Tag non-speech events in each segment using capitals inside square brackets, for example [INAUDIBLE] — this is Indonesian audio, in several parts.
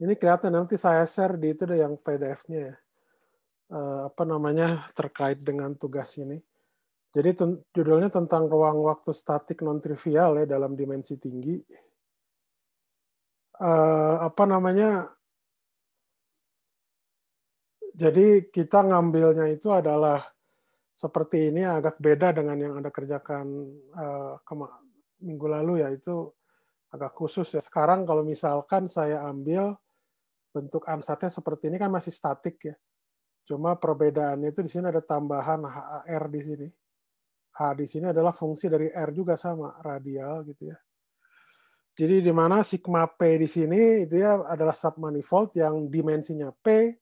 Ini kelihatan nanti saya share di itu deh yang PDF-nya ya. Eh, apa namanya terkait dengan tugas ini. Jadi judulnya tentang ruang waktu statik non trivial ya dalam dimensi tinggi. Eh, apa namanya? Jadi kita ngambilnya itu adalah seperti ini agak beda dengan yang anda kerjakan eh, minggu lalu ya itu agak khusus ya. Sekarang kalau misalkan saya ambil bentuk ansatnya seperti ini kan masih statik ya. Cuma perbedaannya itu di sini ada tambahan r di sini. H di sini adalah fungsi dari R juga sama, radial gitu ya. Jadi di mana sigma P di sini itu ya adalah submanifold yang dimensinya P.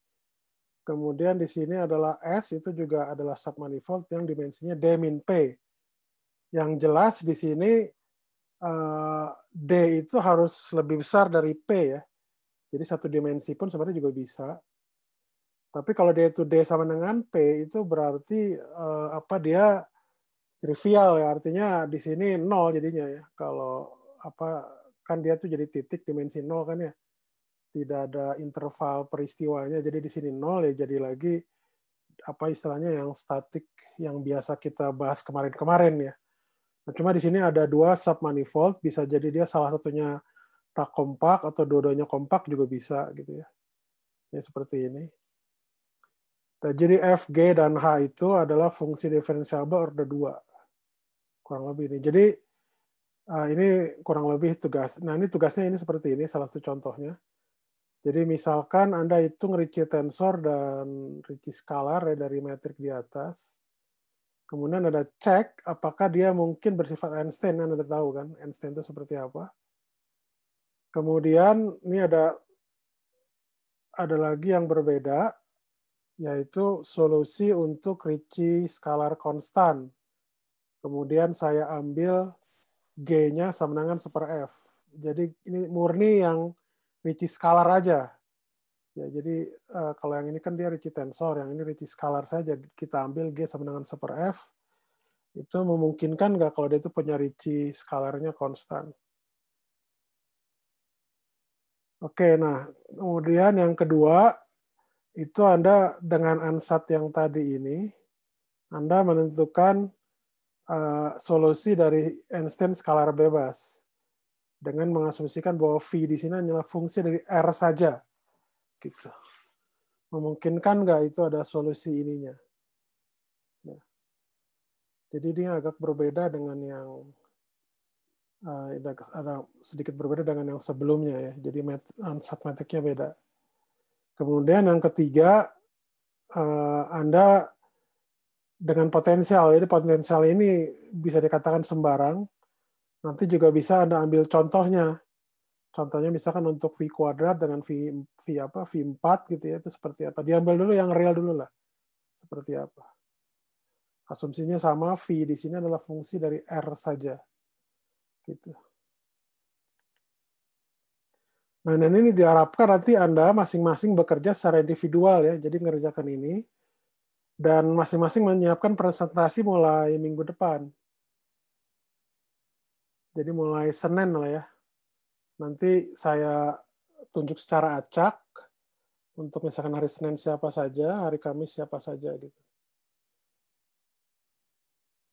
Kemudian di sini adalah S itu juga adalah submanifold yang dimensinya D min P. Yang jelas di sini eh, D itu harus lebih besar dari P ya jadi satu dimensi pun sebenarnya juga bisa. Tapi kalau day itu d sama dengan P itu berarti uh, apa dia trivial ya artinya di sini nol jadinya ya kalau apa kan dia tuh jadi titik dimensi nol kan ya tidak ada interval peristiwanya jadi di sini nol ya jadi lagi apa istilahnya yang statik yang biasa kita bahas kemarin-kemarin ya nah, cuma di sini ada dua submanifold bisa jadi dia salah satunya tak kompak atau dua kompak juga bisa gitu ya. Ini ya, seperti ini. Nah, jadi f, g, dan h itu adalah fungsi diferensiabel order 2. Kurang lebih ini. Jadi ah, ini kurang lebih tugas. Nah ini tugasnya ini seperti ini, salah satu contohnya. Jadi misalkan Anda hitung Ricci tensor dan Ricci skalar ya, dari metrik di atas. Kemudian Anda cek apakah dia mungkin bersifat Einstein. Kan? Anda tahu kan Einstein itu seperti apa Kemudian ini ada ada lagi yang berbeda yaitu solusi untuk Ricci skalar konstan. Kemudian saya ambil G-nya sama dengan super F. Jadi ini murni yang Ricci skalar aja. Ya, jadi eh, kalau yang ini kan dia Ricci tensor, yang ini Ricci skalar saja. Kita ambil G sama dengan super F. Itu memungkinkan nggak kalau dia itu punya Ricci skalarnya konstan? Oke, nah kemudian yang kedua itu Anda dengan ansat yang tadi ini, Anda menentukan uh, solusi dari Einstein skalar bebas dengan mengasumsikan bahwa V di sini hanyalah fungsi dari R saja. Gitu. Memungkinkan nggak itu ada solusi ininya? Ya. Jadi ini agak berbeda dengan yang uh, ada sedikit berbeda dengan yang sebelumnya ya. Jadi sat eh, metriknya beda. Kemudian yang ketiga uh, Anda dengan potensial. Jadi potensial ini bisa dikatakan sembarang. Nanti juga bisa Anda ambil contohnya. Contohnya misalkan untuk V kuadrat dengan V, v apa V4 gitu ya, itu seperti apa. Diambil dulu yang real dulu lah. Seperti apa. Asumsinya sama, V di sini adalah fungsi dari R saja. Gitu. Nah, dan ini diharapkan nanti Anda masing-masing bekerja secara individual ya, jadi mengerjakan ini. Dan masing-masing menyiapkan presentasi mulai minggu depan. Jadi mulai Senin lah ya. Nanti saya tunjuk secara acak untuk misalkan hari Senin siapa saja, hari Kamis siapa saja gitu.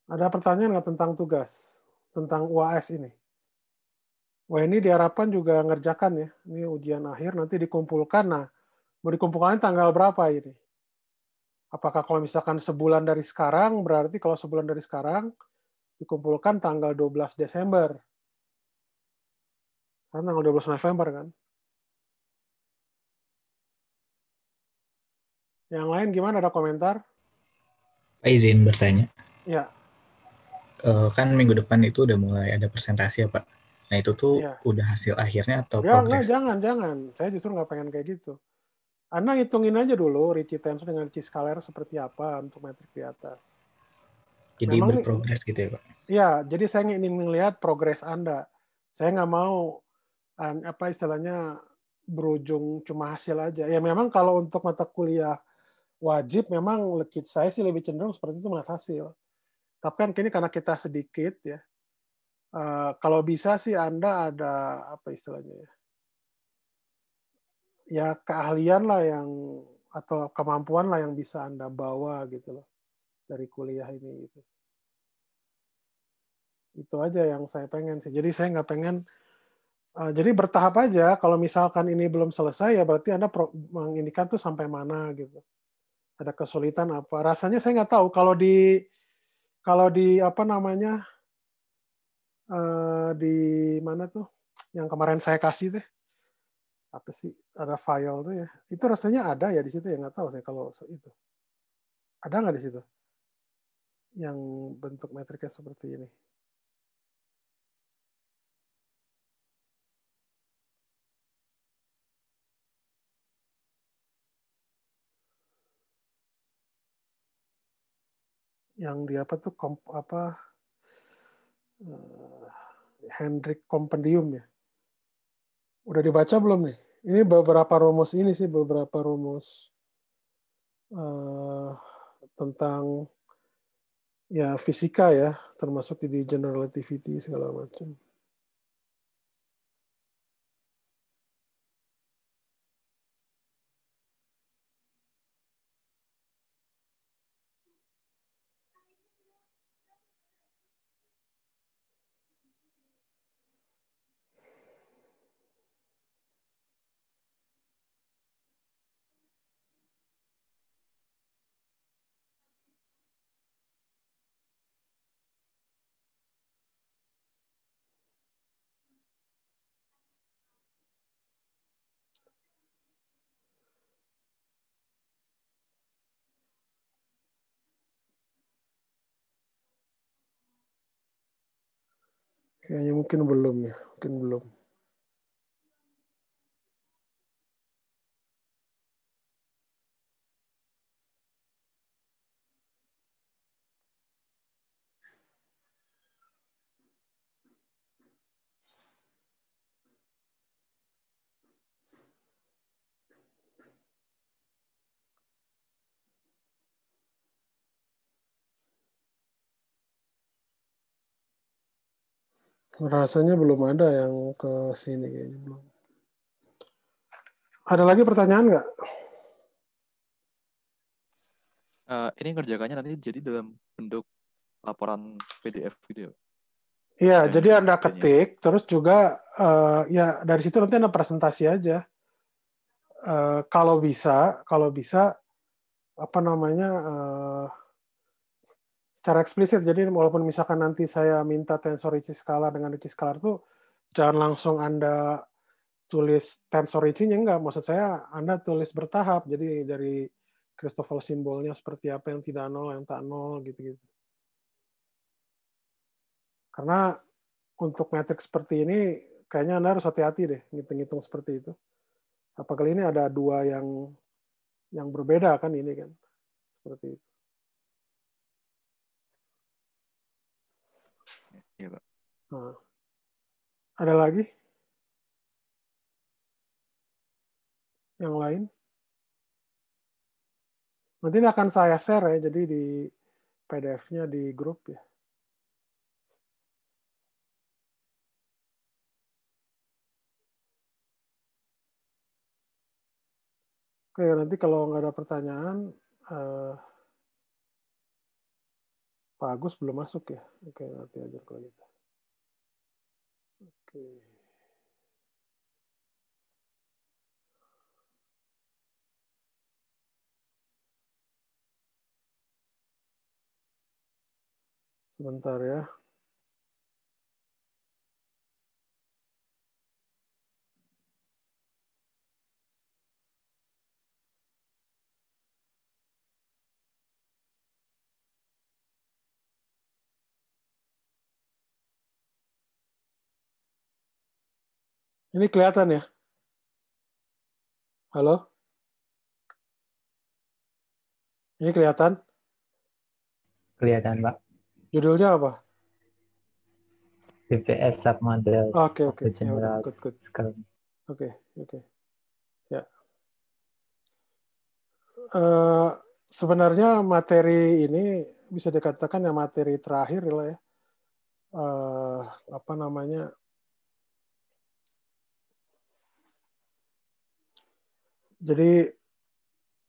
Ada pertanyaan nggak tentang tugas? tentang UAS ini. Wah ini diharapkan juga ngerjakan ya. Ini ujian akhir nanti dikumpulkan. Nah, mau dikumpulkan tanggal berapa ini? Apakah kalau misalkan sebulan dari sekarang, berarti kalau sebulan dari sekarang dikumpulkan tanggal 12 Desember. Kan tanggal 12 November kan? Yang lain gimana ada komentar? Izin bertanya. Ya uh, kan minggu depan itu udah mulai ada presentasi ya Pak. Nah itu tuh ya. udah hasil akhirnya atau ya, progres? Enggak, jangan, jangan. Saya justru nggak pengen kayak gitu. Anda hitungin aja dulu Richie Times dengan Richie Scalar seperti apa untuk metrik di atas. Jadi Memang berprogres gitu ya Pak? Iya, jadi saya ingin melihat progres Anda. Saya nggak mau apa istilahnya berujung cuma hasil aja. Ya memang kalau untuk mata kuliah wajib memang lekit saya sih lebih cenderung seperti itu melihat hasil. Tapi kan kini karena kita sedikit ya. Uh, kalau bisa sih Anda ada apa istilahnya ya? Ya keahlian lah yang atau kemampuan lah yang bisa Anda bawa gitu loh dari kuliah ini gitu. Itu aja yang saya pengen sih. Jadi saya nggak pengen Uh, jadi bertahap aja. Kalau misalkan ini belum selesai ya berarti anda pro, mengindikan tuh sampai mana gitu. Ada kesulitan apa? Rasanya saya nggak tahu. Kalau di kalau di apa namanya uh, di mana tuh yang kemarin saya kasih deh apa sih ada file tuh ya itu rasanya ada ya di situ ya nggak tahu saya kalau itu ada nggak di situ yang bentuk metriknya seperti ini yang di apa tuh komp, apa uh, Hendrik Compendium ya. Udah dibaca belum nih? Ini beberapa rumus ini sih beberapa rumus uh, tentang ya fisika ya, termasuk di general relativity segala macam. Kayaknya mungkin belum ya, mungkin belum. rasanya belum ada yang ke sini kayaknya Ada lagi pertanyaan nggak? Uh, ini kerjakannya nanti jadi dalam bentuk laporan PDF video. Gitu ya? Iya, jadi Anda ketik, terus juga uh, ya dari situ nanti Anda presentasi aja. Uh, kalau bisa, kalau bisa apa namanya uh, secara eksplisit. Jadi walaupun misalkan nanti saya minta tensor Ricci skala dengan Ricci skala itu jangan langsung Anda tulis tensor Ricci-nya enggak. Maksud saya Anda tulis bertahap. Jadi dari Christopher simbolnya seperti apa yang tidak nol, yang tak nol gitu-gitu. Karena untuk matriks seperti ini kayaknya Anda harus hati-hati deh ngitung-ngitung seperti itu. Apa kali ini ada dua yang yang berbeda kan ini kan. Seperti itu. Iya, gitu. Pak. Nah. Ada lagi? Yang lain? Nanti ini akan saya share ya, jadi di PDF-nya di grup ya. Oke, nanti kalau nggak ada pertanyaan, uh, Pak Agus belum masuk ya? Oke, nanti aja kalau gitu. Oke. Sebentar ya. Ini kelihatan ya? Halo? Ini kelihatan? Kelihatan, Pak. Judulnya apa? BPS submodel. Oke, oke. Ya good, good. Oke, okay, oke. Okay. Ya. Uh, sebenarnya materi ini bisa dikatakan yang materi terakhir lah ya. Uh, apa namanya? Jadi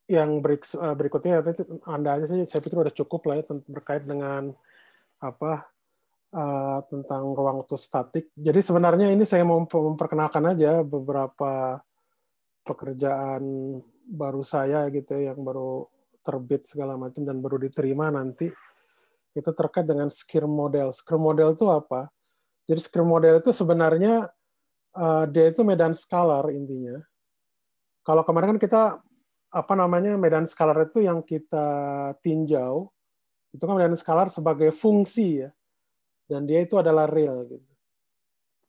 yang berik, eh, berikutnya Anda aja sih saya pikir sudah cukup lah ya berkait dengan apa uh, tentang ruang waktu statik. Jadi sebenarnya ini saya mau memperkenalkan aja beberapa pekerjaan baru saya gitu ya, yang baru terbit segala macam dan baru diterima nanti itu terkait dengan skir model. Skir model itu apa? Jadi skir model itu sebenarnya uh, dia itu medan skalar intinya kalau kemarin kan kita apa namanya medan skalar itu yang kita tinjau itu kan medan skalar sebagai fungsi ya. Dan dia itu adalah real gitu.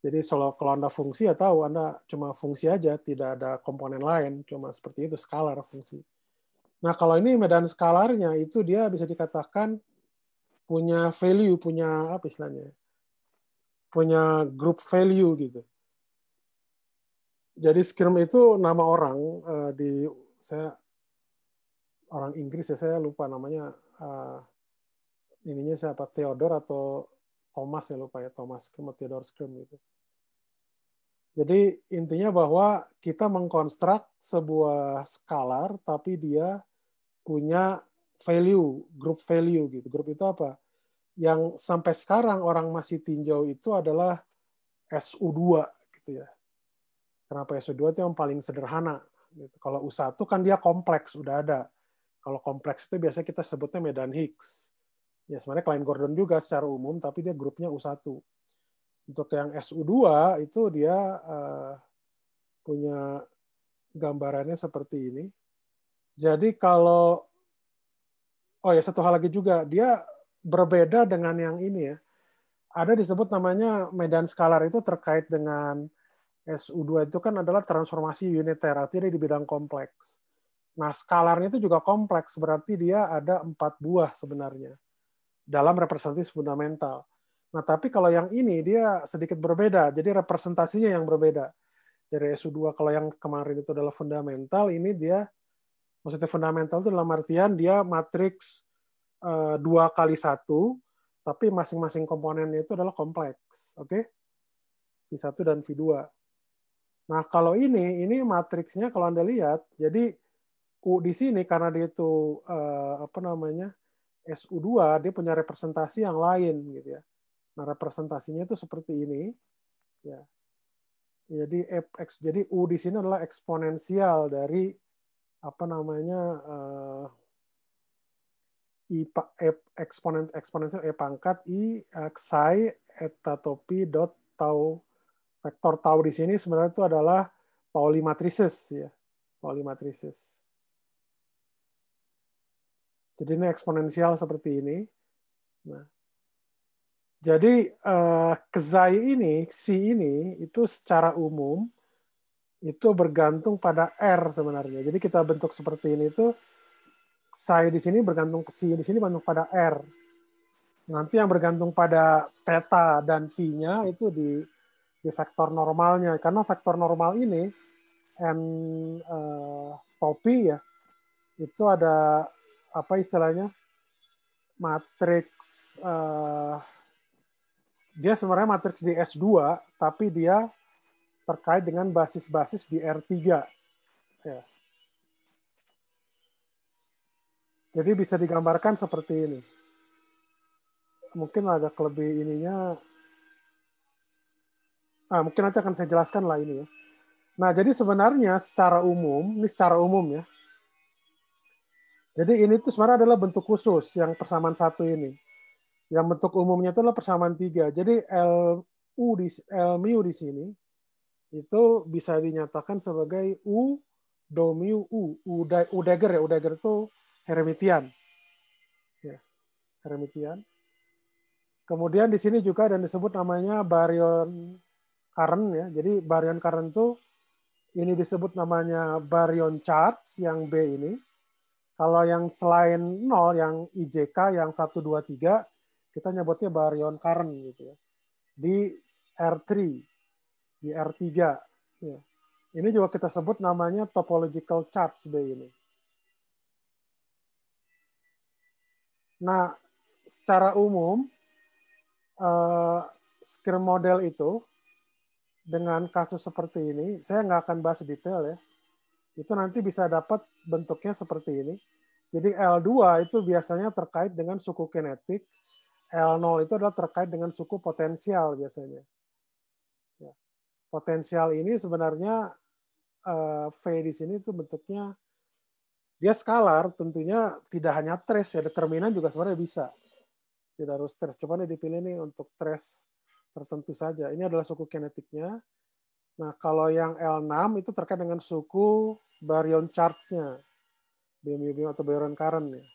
Jadi kalau kalau Anda fungsi ya tahu Anda cuma fungsi aja, tidak ada komponen lain, cuma seperti itu skalar fungsi. Nah, kalau ini medan skalarnya itu dia bisa dikatakan punya value, punya apa istilahnya? Punya group value gitu jadi Skirm itu nama orang uh, di saya orang Inggris ya saya lupa namanya uh, ininya siapa Theodore atau Thomas ya lupa ya Thomas Skirm atau Theodore Skirm gitu. Jadi intinya bahwa kita mengkonstruk sebuah skalar tapi dia punya value, group value gitu. Grup itu apa? Yang sampai sekarang orang masih tinjau itu adalah SU2 gitu ya. Kenapa ya? SU2 itu yang paling sederhana. Gitu. Kalau U1 kan dia kompleks, udah ada. Kalau kompleks itu biasanya kita sebutnya Medan Higgs. Ya sebenarnya Klein Gordon juga secara umum, tapi dia grupnya U1. Untuk yang SU2 itu dia uh, punya gambarannya seperti ini. Jadi kalau oh ya satu hal lagi juga dia berbeda dengan yang ini ya. Ada disebut namanya medan skalar itu terkait dengan SU2 itu kan adalah transformasi uniter, artinya di bidang kompleks. Nah, skalarnya itu juga kompleks, berarti dia ada empat buah sebenarnya dalam representasi fundamental. Nah, tapi kalau yang ini dia sedikit berbeda, jadi representasinya yang berbeda. Dari SU2 kalau yang kemarin itu adalah fundamental, ini dia maksudnya fundamental itu dalam artian dia matriks eh, dua kali satu, tapi masing-masing komponennya itu adalah kompleks, oke? Okay? V1 dan V2. Nah, kalau ini, ini matriksnya kalau Anda lihat, jadi U di sini karena dia itu eh, apa namanya? SU2, dia punya representasi yang lain gitu ya. Nah, representasinya itu seperti ini. Ya. Jadi fx jadi U di sini adalah eksponensial dari apa namanya eh, i eksponen eksponensial e pangkat i xi eta topi dot tau Vektor tau di sini sebenarnya itu adalah Pauli matrices ya, Pauli matrices. Jadi ini eksponensial seperti ini. Nah, jadi eh, kezai ini, si ini itu secara umum itu bergantung pada r sebenarnya. Jadi kita bentuk seperti ini itu saya di sini bergantung si di sini bergantung pada r. Nanti yang bergantung pada theta dan v nya itu di di vektor normalnya karena vektor normal ini n uh, topi ya itu ada apa istilahnya matriks uh, dia sebenarnya matriks di S2 tapi dia terkait dengan basis-basis di R3 ya. jadi bisa digambarkan seperti ini mungkin agak lebih ininya Nah, mungkin nanti akan saya jelaskan lah ini ya. Nah, jadi sebenarnya secara umum, ini secara umum ya. Jadi ini tuh sebenarnya adalah bentuk khusus yang persamaan satu ini. Yang bentuk umumnya itu adalah persamaan tiga. Jadi L, U di, L mu di sini itu bisa dinyatakan sebagai U do mu U. U, U dagger ya, U dagger itu Hermitian. Ya, Hermitian. Kemudian di sini juga dan disebut namanya baryon current ya. Jadi baryon current itu ini disebut namanya baryon charge yang B ini. Kalau yang selain 0 yang IJK yang 1 2 3 kita nyebutnya baryon current gitu ya. Di R3 di R3 ya. Ini juga kita sebut namanya topological charge B ini. Nah, secara umum uh, model itu dengan kasus seperti ini, saya nggak akan bahas detail ya, itu nanti bisa dapat bentuknya seperti ini. Jadi L2 itu biasanya terkait dengan suku kinetik, L0 itu adalah terkait dengan suku potensial biasanya. Ya. Potensial ini sebenarnya eh, V di sini itu bentuknya dia skalar tentunya tidak hanya trace ya determinan juga sebenarnya bisa tidak harus trace cuman dipilih nih untuk trace tertentu saja. Ini adalah suku kinetiknya. Nah, kalau yang L6 itu terkait dengan suku baryon charge-nya. BMU atau baryon current ya.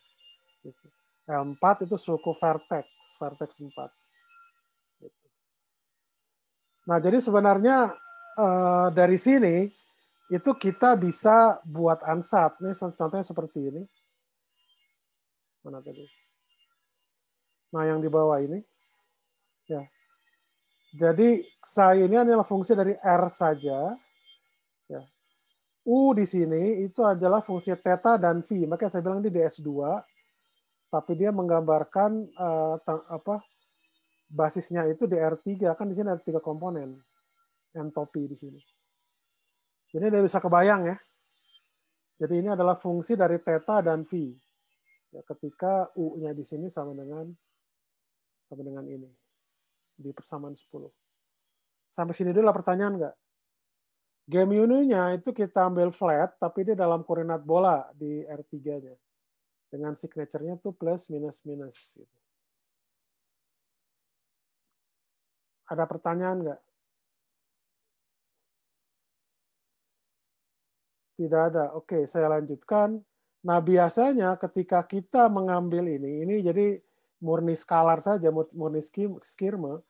Gitu. L4 itu suku vertex, vertex 4. Gitu. Nah, jadi sebenarnya eh, dari sini itu kita bisa buat ansat. Nih, contohnya seperti ini. Mana tadi? Nah, yang di bawah ini. Ya, jadi psi ini adalah fungsi dari R saja. Ya. U di sini itu adalah fungsi theta dan phi. Makanya saya bilang di DS2, tapi dia menggambarkan uh, apa basisnya itu di R3. Kan di sini ada tiga komponen entropi di sini. Jadi dia bisa kebayang ya. Jadi ini adalah fungsi dari theta dan phi. Ya, ketika U-nya di sini sama dengan sama dengan ini di persamaan 10. Sampai sini dulu lah pertanyaan nggak? Game ununya itu kita ambil flat, tapi dia dalam koordinat bola di R3-nya. Dengan signaturenya tuh plus, minus, minus. Gitu. Ada pertanyaan nggak? Tidak ada. Oke, saya lanjutkan. Nah, biasanya ketika kita mengambil ini, ini jadi murni skalar saja, murni skirma,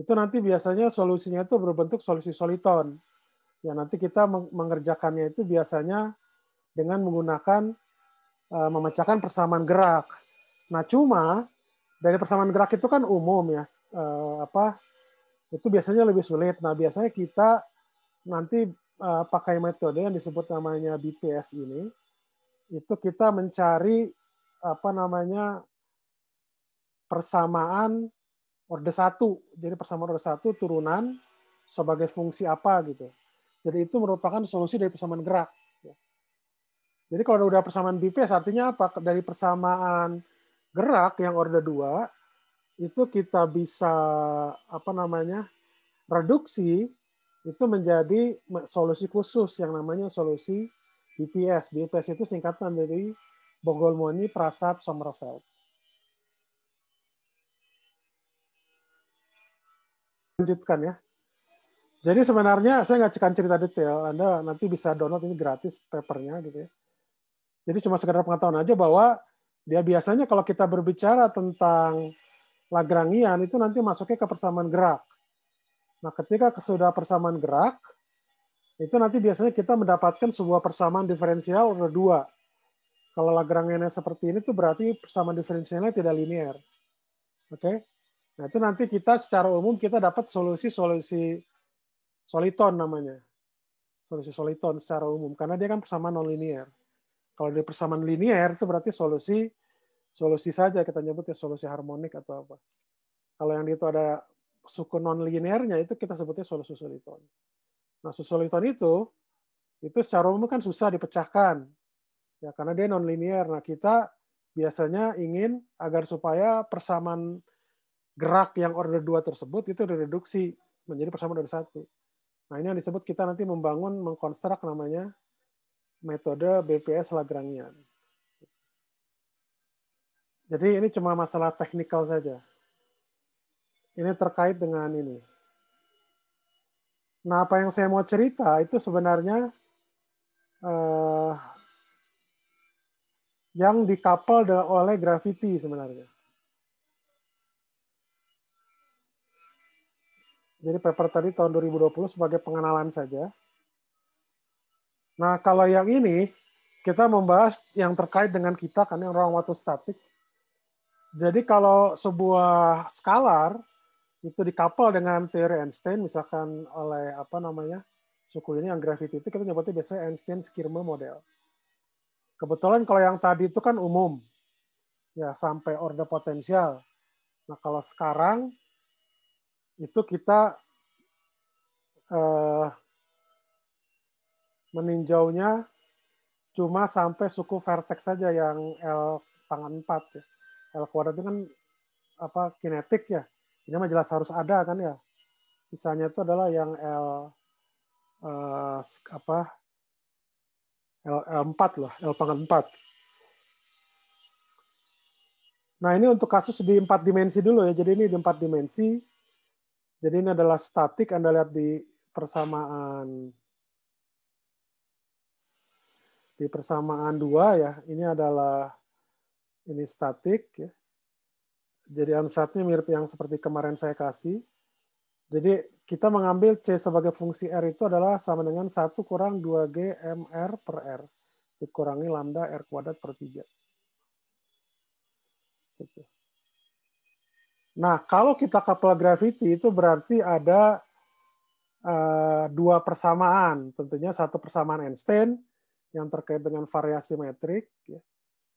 itu nanti biasanya solusinya itu berbentuk solusi soliton. Ya nanti kita mengerjakannya itu biasanya dengan menggunakan eh, memecahkan persamaan gerak. Nah cuma dari persamaan gerak itu kan umum ya eh, apa itu biasanya lebih sulit. Nah biasanya kita nanti eh, pakai metode yang disebut namanya BPS ini itu kita mencari apa namanya persamaan orde satu jadi persamaan orde satu turunan sebagai fungsi apa gitu jadi itu merupakan solusi dari persamaan gerak jadi kalau udah persamaan BPS artinya apa dari persamaan gerak yang orde dua itu kita bisa apa namanya reduksi itu menjadi solusi khusus yang namanya solusi BPS. BPS itu singkatan dari Bogolmoni Prasad Somerville. lanjutkan ya. Jadi sebenarnya saya nggak cekan cerita detail, Anda nanti bisa download ini gratis papernya gitu ya. Jadi cuma sekedar pengetahuan aja bahwa dia biasanya kalau kita berbicara tentang Lagrangian itu nanti masuknya ke persamaan gerak. Nah, ketika sudah persamaan gerak, itu nanti biasanya kita mendapatkan sebuah persamaan diferensial order dua. Kalau Lagrangiannya seperti ini tuh berarti persamaan diferensialnya tidak linier. Oke? Okay? Nah, itu nanti kita secara umum kita dapat solusi-solusi soliton namanya. Solusi soliton secara umum karena dia kan persamaan nonlinier. Kalau dia persamaan linier itu berarti solusi solusi saja kita nyebutnya solusi harmonik atau apa. Kalau yang itu ada suku nonlinernya itu kita sebutnya solusi soliton. Nah, solusi soliton itu itu secara umum kan susah dipecahkan. Ya, karena dia nonlinier. Nah, kita biasanya ingin agar supaya persamaan gerak yang order dua tersebut itu direduksi menjadi persamaan order satu. Nah, ini yang disebut kita nanti membangun, mengkonstruk namanya metode BPS Lagrangian. Jadi ini cuma masalah teknikal saja. Ini terkait dengan ini. Nah, apa yang saya mau cerita itu sebenarnya eh, yang dikapal oleh gravity sebenarnya. Jadi paper tadi tahun 2020 sebagai pengenalan saja. Nah, kalau yang ini kita membahas yang terkait dengan kita kan yang ruang waktu statik. Jadi kalau sebuah skalar itu dikapal dengan teori Einstein misalkan oleh apa namanya suku ini yang gravity itu kita nyebutnya biasanya Einstein Skirmer model. Kebetulan kalau yang tadi itu kan umum ya sampai order potensial. Nah kalau sekarang itu kita uh, meninjaunya cuma sampai suku vertex saja yang L tangan 4 ya. L kuadrat itu kan apa kinetik ya. Ini mah jelas harus ada kan ya. misalnya itu adalah yang L uh, apa L, L4 loh, L pangkat 4. Nah, ini untuk kasus di empat dimensi dulu ya. Jadi ini di empat dimensi. Jadi ini adalah statik, Anda lihat di persamaan di persamaan 2 ya. Ini adalah ini statik ya. Jadi ansatnya mirip yang seperti kemarin saya kasih. Jadi kita mengambil C sebagai fungsi R itu adalah sama dengan 1 kurang 2G MR per R. Dikurangi lambda R kuadrat per 3. Gitu. Nah, kalau kita couple gravity itu berarti ada uh, dua persamaan. Tentunya satu persamaan Einstein yang terkait dengan variasi metrik, ya,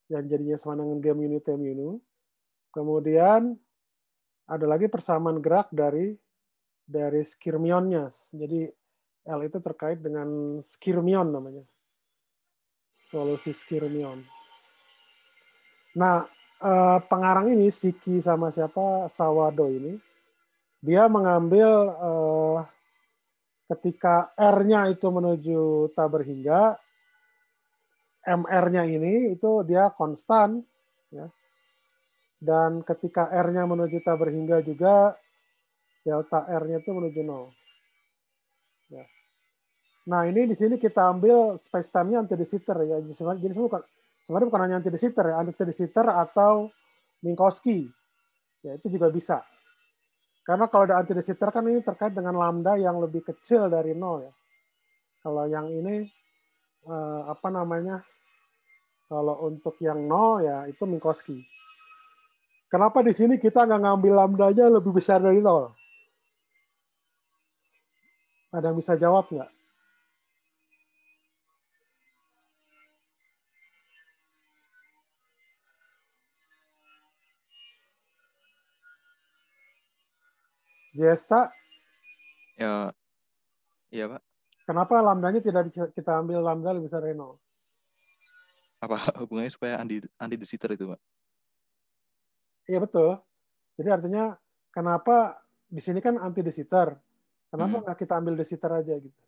yang jadinya sama dengan game unit time unit. Kemudian ada lagi persamaan gerak dari dari skirmionnya. Jadi L itu terkait dengan skirmion namanya. Solusi skirmion. Nah, Eh, pengarang ini Siki sama siapa Sawado ini dia mengambil uh, ketika R-nya itu menuju tak berhingga MR-nya ini itu dia konstan ya. Dan ketika R-nya menuju tak berhingga juga delta R-nya itu menuju nol. Ya. Nah, ini di sini kita ambil space time-nya ya. Jadi semua sebenarnya bukan hanya anti sitter ya, anti sitter atau Minkowski. Ya, itu juga bisa. Karena kalau ada anti sitter kan ini terkait dengan lambda yang lebih kecil dari nol ya. Kalau yang ini eh, apa namanya? Kalau untuk yang nol ya itu Minkowski. Kenapa di sini kita nggak ngambil lambdanya lebih besar dari nol? Ada yang bisa jawab nggak? Jesta. Ya, iya Pak. Kenapa lambdanya tidak kita ambil lambda lebih besar dari nol? Apa [LAUGHS] hubungannya supaya anti anti the itu Pak? Iya betul. Jadi artinya kenapa di sini kan anti the sitter? Kenapa hmm. nggak kita ambil the aja gitu?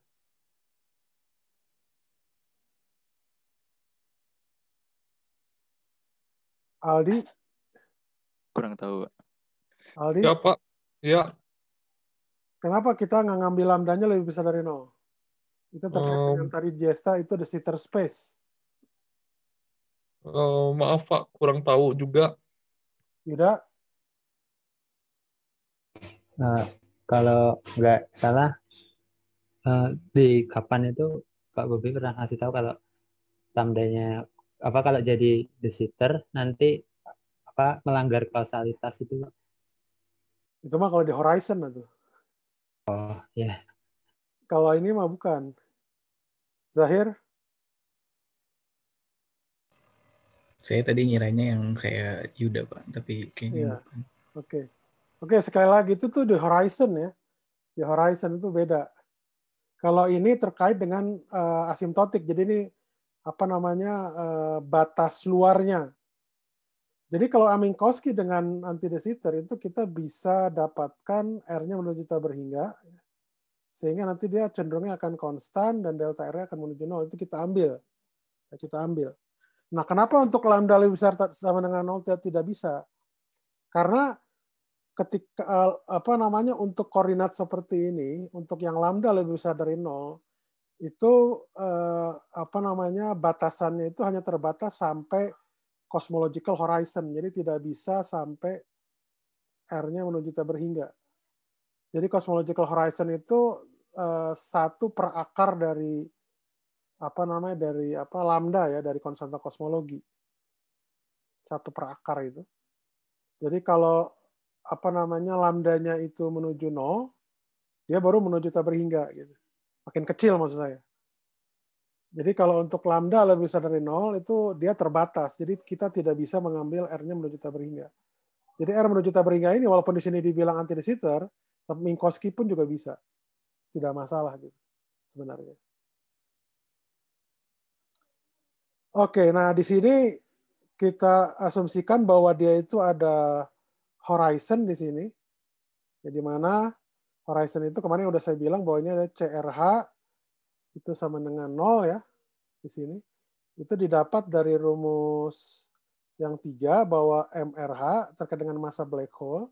Aldi? Kurang tahu, Pak. Aldi? Ya, Pak. Ya. Kenapa kita nggak ngambil lambdanya lebih besar dari nol? Itu terkait um, dengan tadi Jesta itu the sitter space. Uh, maaf Pak, kurang tahu juga. Tidak. Uh, eh, kalau nggak salah, uh, di kapan itu Pak Bobi pernah ngasih tahu kalau lambdanya apa kalau jadi the sitter nanti apa melanggar kausalitas itu Pak? Itu mah kalau di horizon itu. Oh, ya. Kalau ini mah bukan. Zahir? Saya tadi ngiranya yang kayak Yuda, Pak, tapi kayaknya yeah. bukan. Oke. Okay. Oke, okay, sekali lagi itu tuh di horizon ya. Di horizon itu beda. Kalau ini terkait dengan uh, asimptotik. Jadi ini apa namanya uh, batas luarnya jadi kalau Aminkowski dengan anti desiter itu kita bisa dapatkan R-nya menuju tak berhingga, sehingga nanti dia cenderungnya akan konstan dan delta R-nya akan menuju nol. Itu kita ambil. Ya, kita ambil. Nah, kenapa untuk lambda lebih besar sama dengan nol tidak bisa? Karena ketika eh, apa namanya untuk koordinat seperti ini untuk yang lambda lebih besar dari nol itu eh, apa namanya batasannya itu hanya terbatas sampai cosmological horizon, jadi tidak bisa sampai R-nya menuju tak berhingga. Jadi cosmological horizon itu uh, satu perakar dari apa namanya dari apa lambda ya dari konstanta kosmologi satu perakar itu. Jadi kalau apa namanya lambdanya itu menuju nol, dia baru menuju tak berhingga gitu. Makin kecil maksud saya. Jadi kalau untuk lambda lebih besar dari nol itu dia terbatas. Jadi kita tidak bisa mengambil R-nya menuju tab hingga. Jadi R menuju tab hingga ini walaupun di sini dibilang anti tapi Minkowski pun juga bisa. Tidak masalah gitu sebenarnya. Oke, nah di sini kita asumsikan bahwa dia itu ada horizon di sini. Jadi mana horizon itu kemarin udah saya bilang bahwa ini ada CRH itu sama dengan nol ya di sini itu didapat dari rumus yang tiga bahwa MRH terkait dengan massa black hole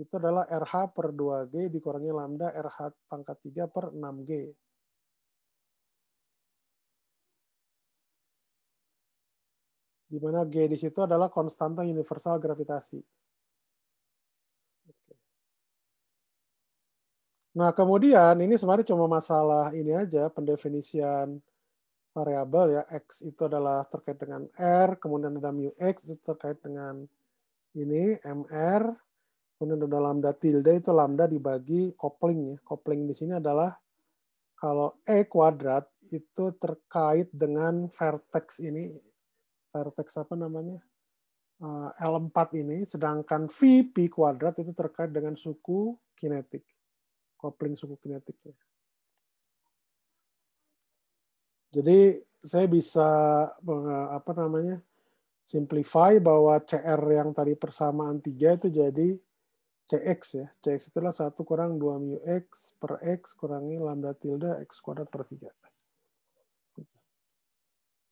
itu adalah RH per 2G dikurangi lambda RH pangkat 3 per 6G. Di mana G di situ adalah konstanta universal gravitasi. Nah, kemudian ini sebenarnya cuma masalah ini aja, pendefinisian variabel ya, X itu adalah terkait dengan R, kemudian ada mu X itu terkait dengan ini, MR, kemudian ada lambda tilde itu lambda dibagi kopling ya. Kopling di sini adalah kalau E kuadrat itu terkait dengan vertex ini, vertex apa namanya, eh, L4 ini, sedangkan V, P kuadrat itu terkait dengan suku kinetik kopling suku kinetiknya. Jadi saya bisa apa namanya simplify bahwa CR yang tadi persamaan tiga itu jadi CX ya. CX itulah satu kurang dua mu X per X kurangi lambda tilde X kuadrat per tiga.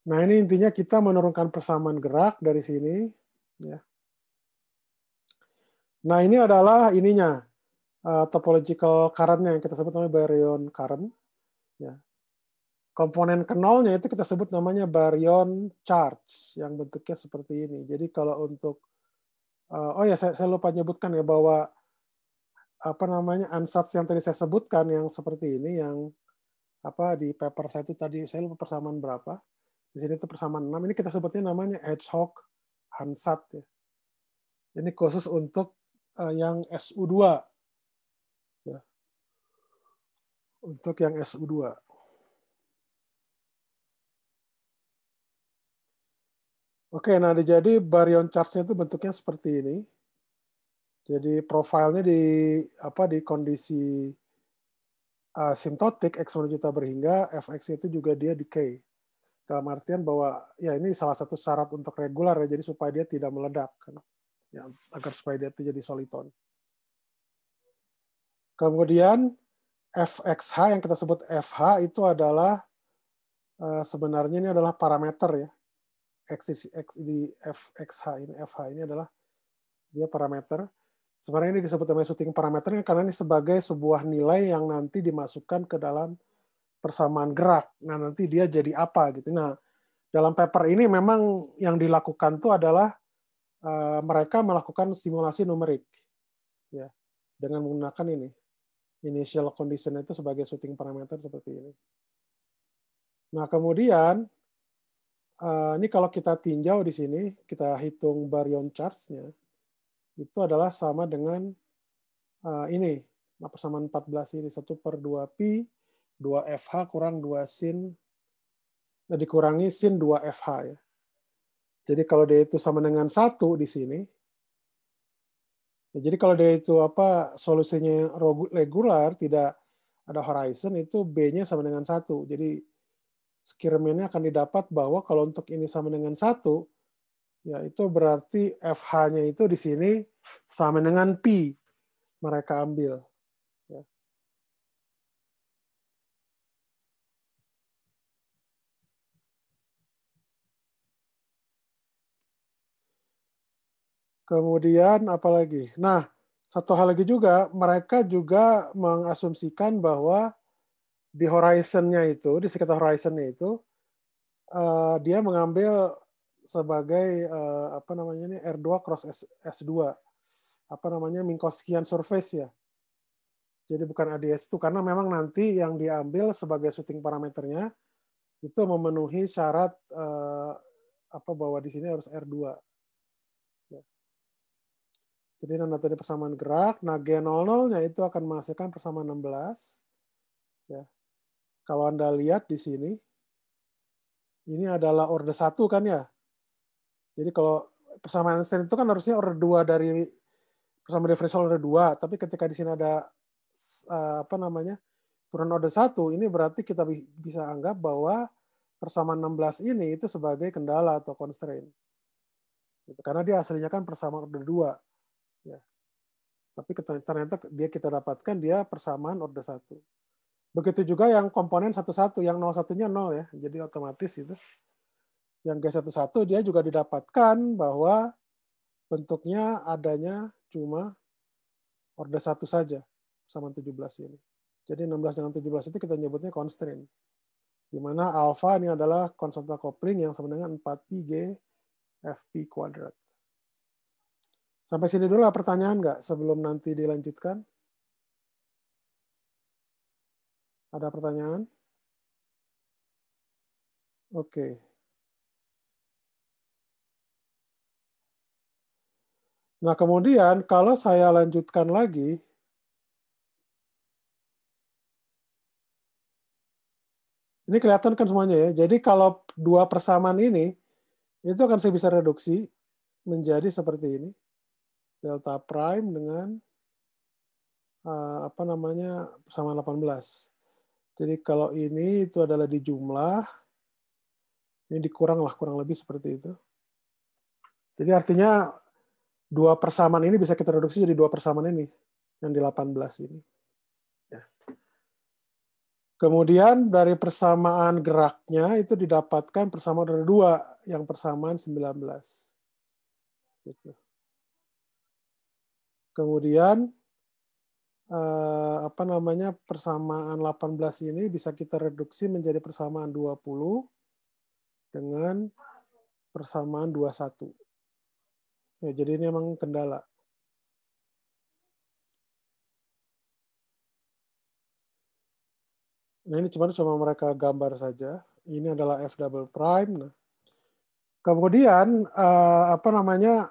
Nah ini intinya kita menurunkan persamaan gerak dari sini. ya. Nah ini adalah ininya, uh, topological current yang kita sebut namanya baryon current. Ya. Komponen kenolnya itu kita sebut namanya baryon charge yang bentuknya seperti ini. Jadi kalau untuk uh, oh ya saya, saya lupa nyebutkan ya bahwa apa namanya ansatz yang tadi saya sebutkan yang seperti ini yang apa di paper saya itu tadi saya lupa persamaan berapa di sini itu persamaan 6 ini kita sebutnya namanya hedgehog hansat ya ini khusus untuk eh, yang SU2 untuk yang SU2. Oke, nah jadi baryon charge-nya itu bentuknya seperti ini. Jadi profilnya di apa di kondisi asimptotik ah, X juta berhingga, Fx itu juga dia decay. Dalam artian bahwa ya ini salah satu syarat untuk regular ya, jadi supaya dia tidak meledak. Kan. Ya, agar supaya dia itu jadi soliton. Kemudian FXH yang kita sebut FH itu adalah eh, sebenarnya ini adalah parameter ya. X, X di FXH ini FH ini adalah dia parameter. Sebenarnya ini disebut namanya shooting parameternya karena ini sebagai sebuah nilai yang nanti dimasukkan ke dalam persamaan gerak. Nah, nanti dia jadi apa gitu. Nah, dalam paper ini memang yang dilakukan itu adalah eh, mereka melakukan simulasi numerik ya dengan menggunakan ini initial condition itu sebagai shooting parameter seperti ini. Nah, kemudian eh, ini kalau kita tinjau di sini, kita hitung baryon charge-nya, itu adalah sama dengan eh, ini, persamaan 14 ini, 1 per 2pi, 2fh kurang 2 sin, eh, dikurangi sin 2fh. ya. Jadi kalau dia itu sama dengan 1 di sini, Ya, jadi kalau dia itu apa solusinya regular tidak ada horizon itu B-nya sama dengan satu. Jadi skirmennya akan didapat bahwa kalau untuk ini sama dengan satu, ya itu berarti FH-nya itu di sini sama dengan P mereka ambil. Kemudian apalagi? Nah, satu hal lagi juga mereka juga mengasumsikan bahwa di horizonnya itu, di sekitar horizonnya itu uh, dia mengambil sebagai uh, apa namanya ini R2 cross S, S2 apa namanya Minkowskian surface ya. Jadi bukan ADS itu karena memang nanti yang diambil sebagai syuting parameternya itu memenuhi syarat uh, apa bahwa di sini harus R2 jadi nanti tadi persamaan gerak. Nah, G00-nya itu akan menghasilkan persamaan 16. Ya. Kalau Anda lihat di sini, ini adalah order satu kan ya. Jadi kalau persamaan Einstein itu kan harusnya order dua dari persamaan diferensial order dua, Tapi ketika di sini ada eh, apa namanya turun order satu, ini berarti kita bisa anggap bahwa persamaan 16 ini itu sebagai kendala atau constraint. Gitu. Karena dia aslinya kan persamaan order dua. Tapi ternyata dia kita dapatkan dia persamaan orde satu. Begitu juga yang komponen satu-satu, yang nol satunya nol ya, jadi otomatis itu. Yang g satu satu dia juga didapatkan bahwa bentuknya adanya cuma orde satu saja sama 17 ini. Jadi 16 dengan 17 itu kita nyebutnya constraint. Di mana alfa ini adalah konstanta kopling yang sebenarnya 4 pi g fp kuadrat. Sampai sini dulu lah pertanyaan nggak sebelum nanti dilanjutkan? Ada pertanyaan? Oke. Okay. Nah, kemudian kalau saya lanjutkan lagi, ini kelihatan kan semuanya ya. Jadi kalau dua persamaan ini, itu akan saya bisa reduksi menjadi seperti ini delta prime dengan eh, apa namanya sama 18. Jadi kalau ini itu adalah di jumlah, ini dikurang lah kurang lebih seperti itu. Jadi artinya dua persamaan ini bisa kita reduksi jadi dua persamaan ini yang di 18 ini. Ya. Kemudian dari persamaan geraknya itu didapatkan persamaan dari dua yang persamaan 19. Gitu. Kemudian eh, apa namanya persamaan 18 ini bisa kita reduksi menjadi persamaan 20 dengan persamaan 21. Ya, jadi ini memang kendala. Nah, ini cuma cuma mereka gambar saja. Ini adalah f double prime. Nah, kemudian eh, apa namanya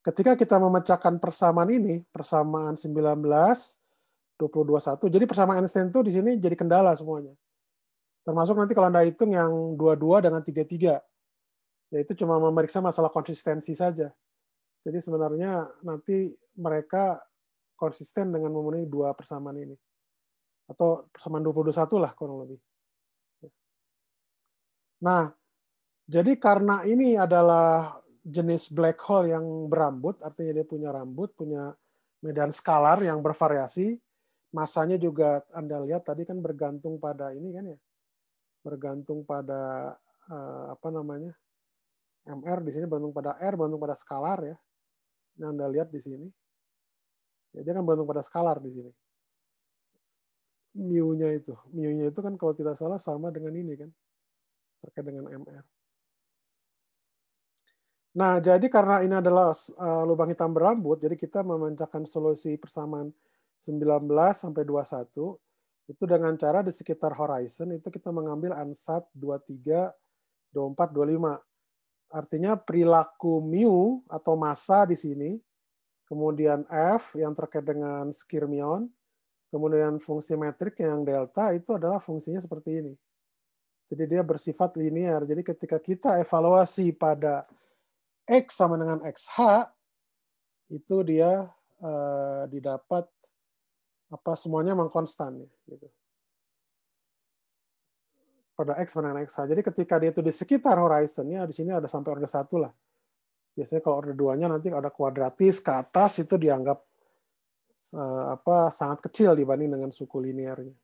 ketika kita memecahkan persamaan ini, persamaan 19, 20, jadi persamaan Einstein itu di sini jadi kendala semuanya. Termasuk nanti kalau Anda hitung yang 22 dengan 33. Yaitu cuma memeriksa masalah konsistensi saja. Jadi sebenarnya nanti mereka konsisten dengan memenuhi dua persamaan ini. Atau persamaan 21 lah kurang lebih. Nah, jadi karena ini adalah jenis black hole yang berambut, artinya dia punya rambut, punya medan skalar yang bervariasi. Masanya juga Anda lihat tadi kan bergantung pada ini kan ya. Bergantung pada uh, apa namanya? MR di sini bergantung pada R, bergantung pada skalar ya. Ini Anda lihat di sini. Ya, dia kan bergantung pada skalar di sini. Mu-nya itu. Mu-nya itu kan kalau tidak salah sama dengan ini kan. Terkait dengan MR. Nah, jadi karena ini adalah uh, lubang hitam berambut, jadi kita memanjakan solusi persamaan 19 sampai 21 itu dengan cara di sekitar horizon itu kita mengambil ansat 23, 24, 25. Artinya perilaku mu atau massa di sini, kemudian F yang terkait dengan skirmion, kemudian fungsi metrik yang delta itu adalah fungsinya seperti ini. Jadi dia bersifat linear. Jadi ketika kita evaluasi pada X sama dengan XH, itu dia eh, didapat apa semuanya memang konstan. Ya, gitu. Pada X sama dengan XH. Jadi ketika dia itu di sekitar horizonnya, di sini ada sampai order 1 lah. Biasanya kalau order 2-nya nanti ada kuadratis ke atas, itu dianggap eh, apa sangat kecil dibanding dengan suku linearnya.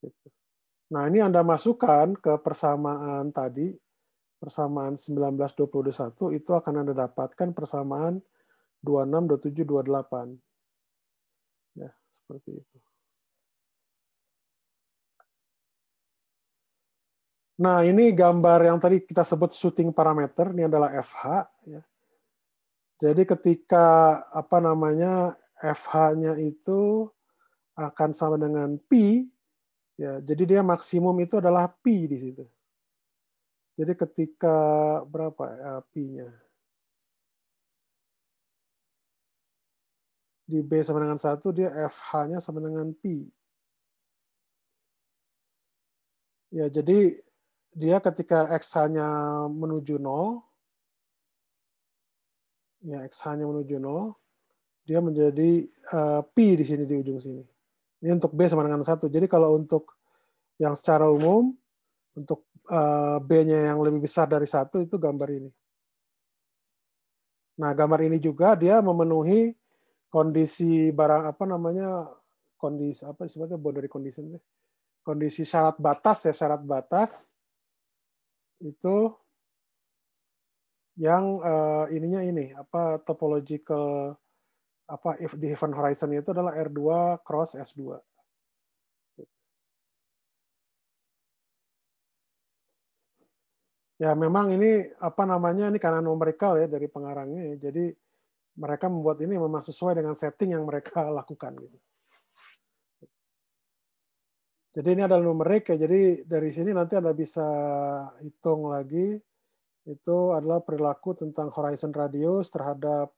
Gitu. Nah, ini Anda masukkan ke persamaan tadi persamaan 1921 itu akan Anda dapatkan persamaan 26, 27, 28. Ya, seperti itu. Nah, ini gambar yang tadi kita sebut shooting parameter, ini adalah FH. Ya. Jadi ketika apa namanya FH-nya itu akan sama dengan P, ya, jadi dia maksimum itu adalah P di situ. Jadi ketika berapa eh, pi-nya? Di B sama dengan 1, dia FH-nya sama dengan P. Ya, jadi dia ketika X nya menuju 0, ya X nya menuju 0, dia menjadi uh, P di sini, di ujung sini. Ini untuk B sama dengan 1. Jadi kalau untuk yang secara umum, untuk Eh, B-nya yang lebih besar dari satu itu gambar ini. Nah, gambar ini juga dia memenuhi kondisi barang apa namanya kondisi apa sebetulnya boundary condition kondisi syarat batas ya syarat batas itu yang uh, ininya ini apa topological apa if the event horizon itu adalah R2 cross S2. ya memang ini apa namanya ini karena numerikal ya dari pengarangnya ya. jadi mereka membuat ini memang sesuai dengan setting yang mereka [LAUGHS] lakukan gitu. Jadi ini adalah numerik ya. Jadi dari sini nanti Anda bisa hitung lagi itu adalah perilaku tentang horizon radius terhadap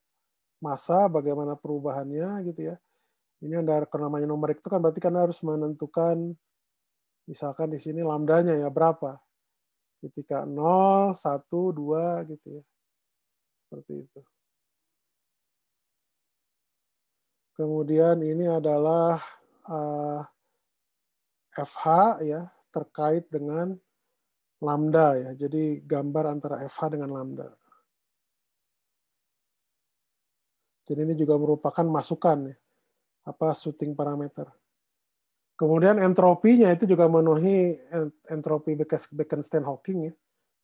masa bagaimana perubahannya gitu ya. Ini Anda namanya numerik itu kan berarti kan harus menentukan misalkan di sini lambdanya ya berapa ketika 0, 1, 2 gitu ya. Seperti itu. Kemudian ini adalah uh, eh, FH ya terkait dengan lambda ya. Jadi gambar antara FH dengan lambda. Jadi ini juga merupakan masukan ya. Apa shooting parameter. Kemudian entropinya itu juga memenuhi entropi Bekenstein Hawking ya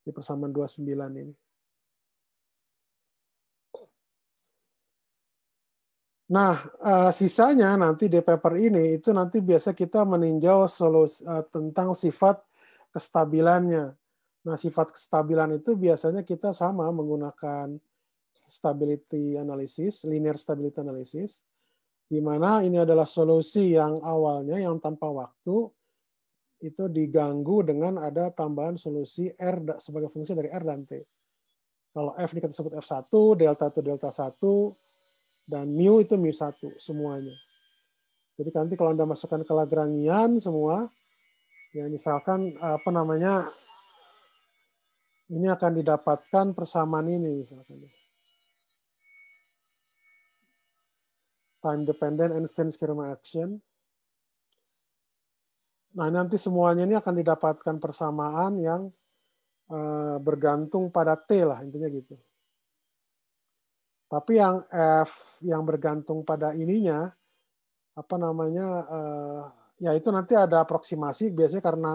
di persamaan 29 ini. Nah, eh, sisanya nanti di paper ini itu nanti biasa kita meninjau solusi, eh, tentang sifat kestabilannya. Nah, sifat kestabilan itu biasanya kita sama menggunakan stability analysis, linear stability analysis di mana ini adalah solusi yang awalnya yang tanpa waktu itu diganggu dengan ada tambahan solusi R sebagai fungsi dari R dan T. Kalau F ini kita sebut F1, delta itu delta 1, dan mu itu mu 1 semuanya. Jadi nanti kalau Anda masukkan ke Lagrangian semua, ya misalkan apa namanya, ini akan didapatkan persamaan ini misalkan. time dependent and stain schema action. Nah, nanti semuanya ini akan didapatkan persamaan yang eh, bergantung pada T lah, intinya gitu. Tapi yang F yang bergantung pada ininya, apa namanya, eh, ya itu nanti ada aproksimasi, biasanya karena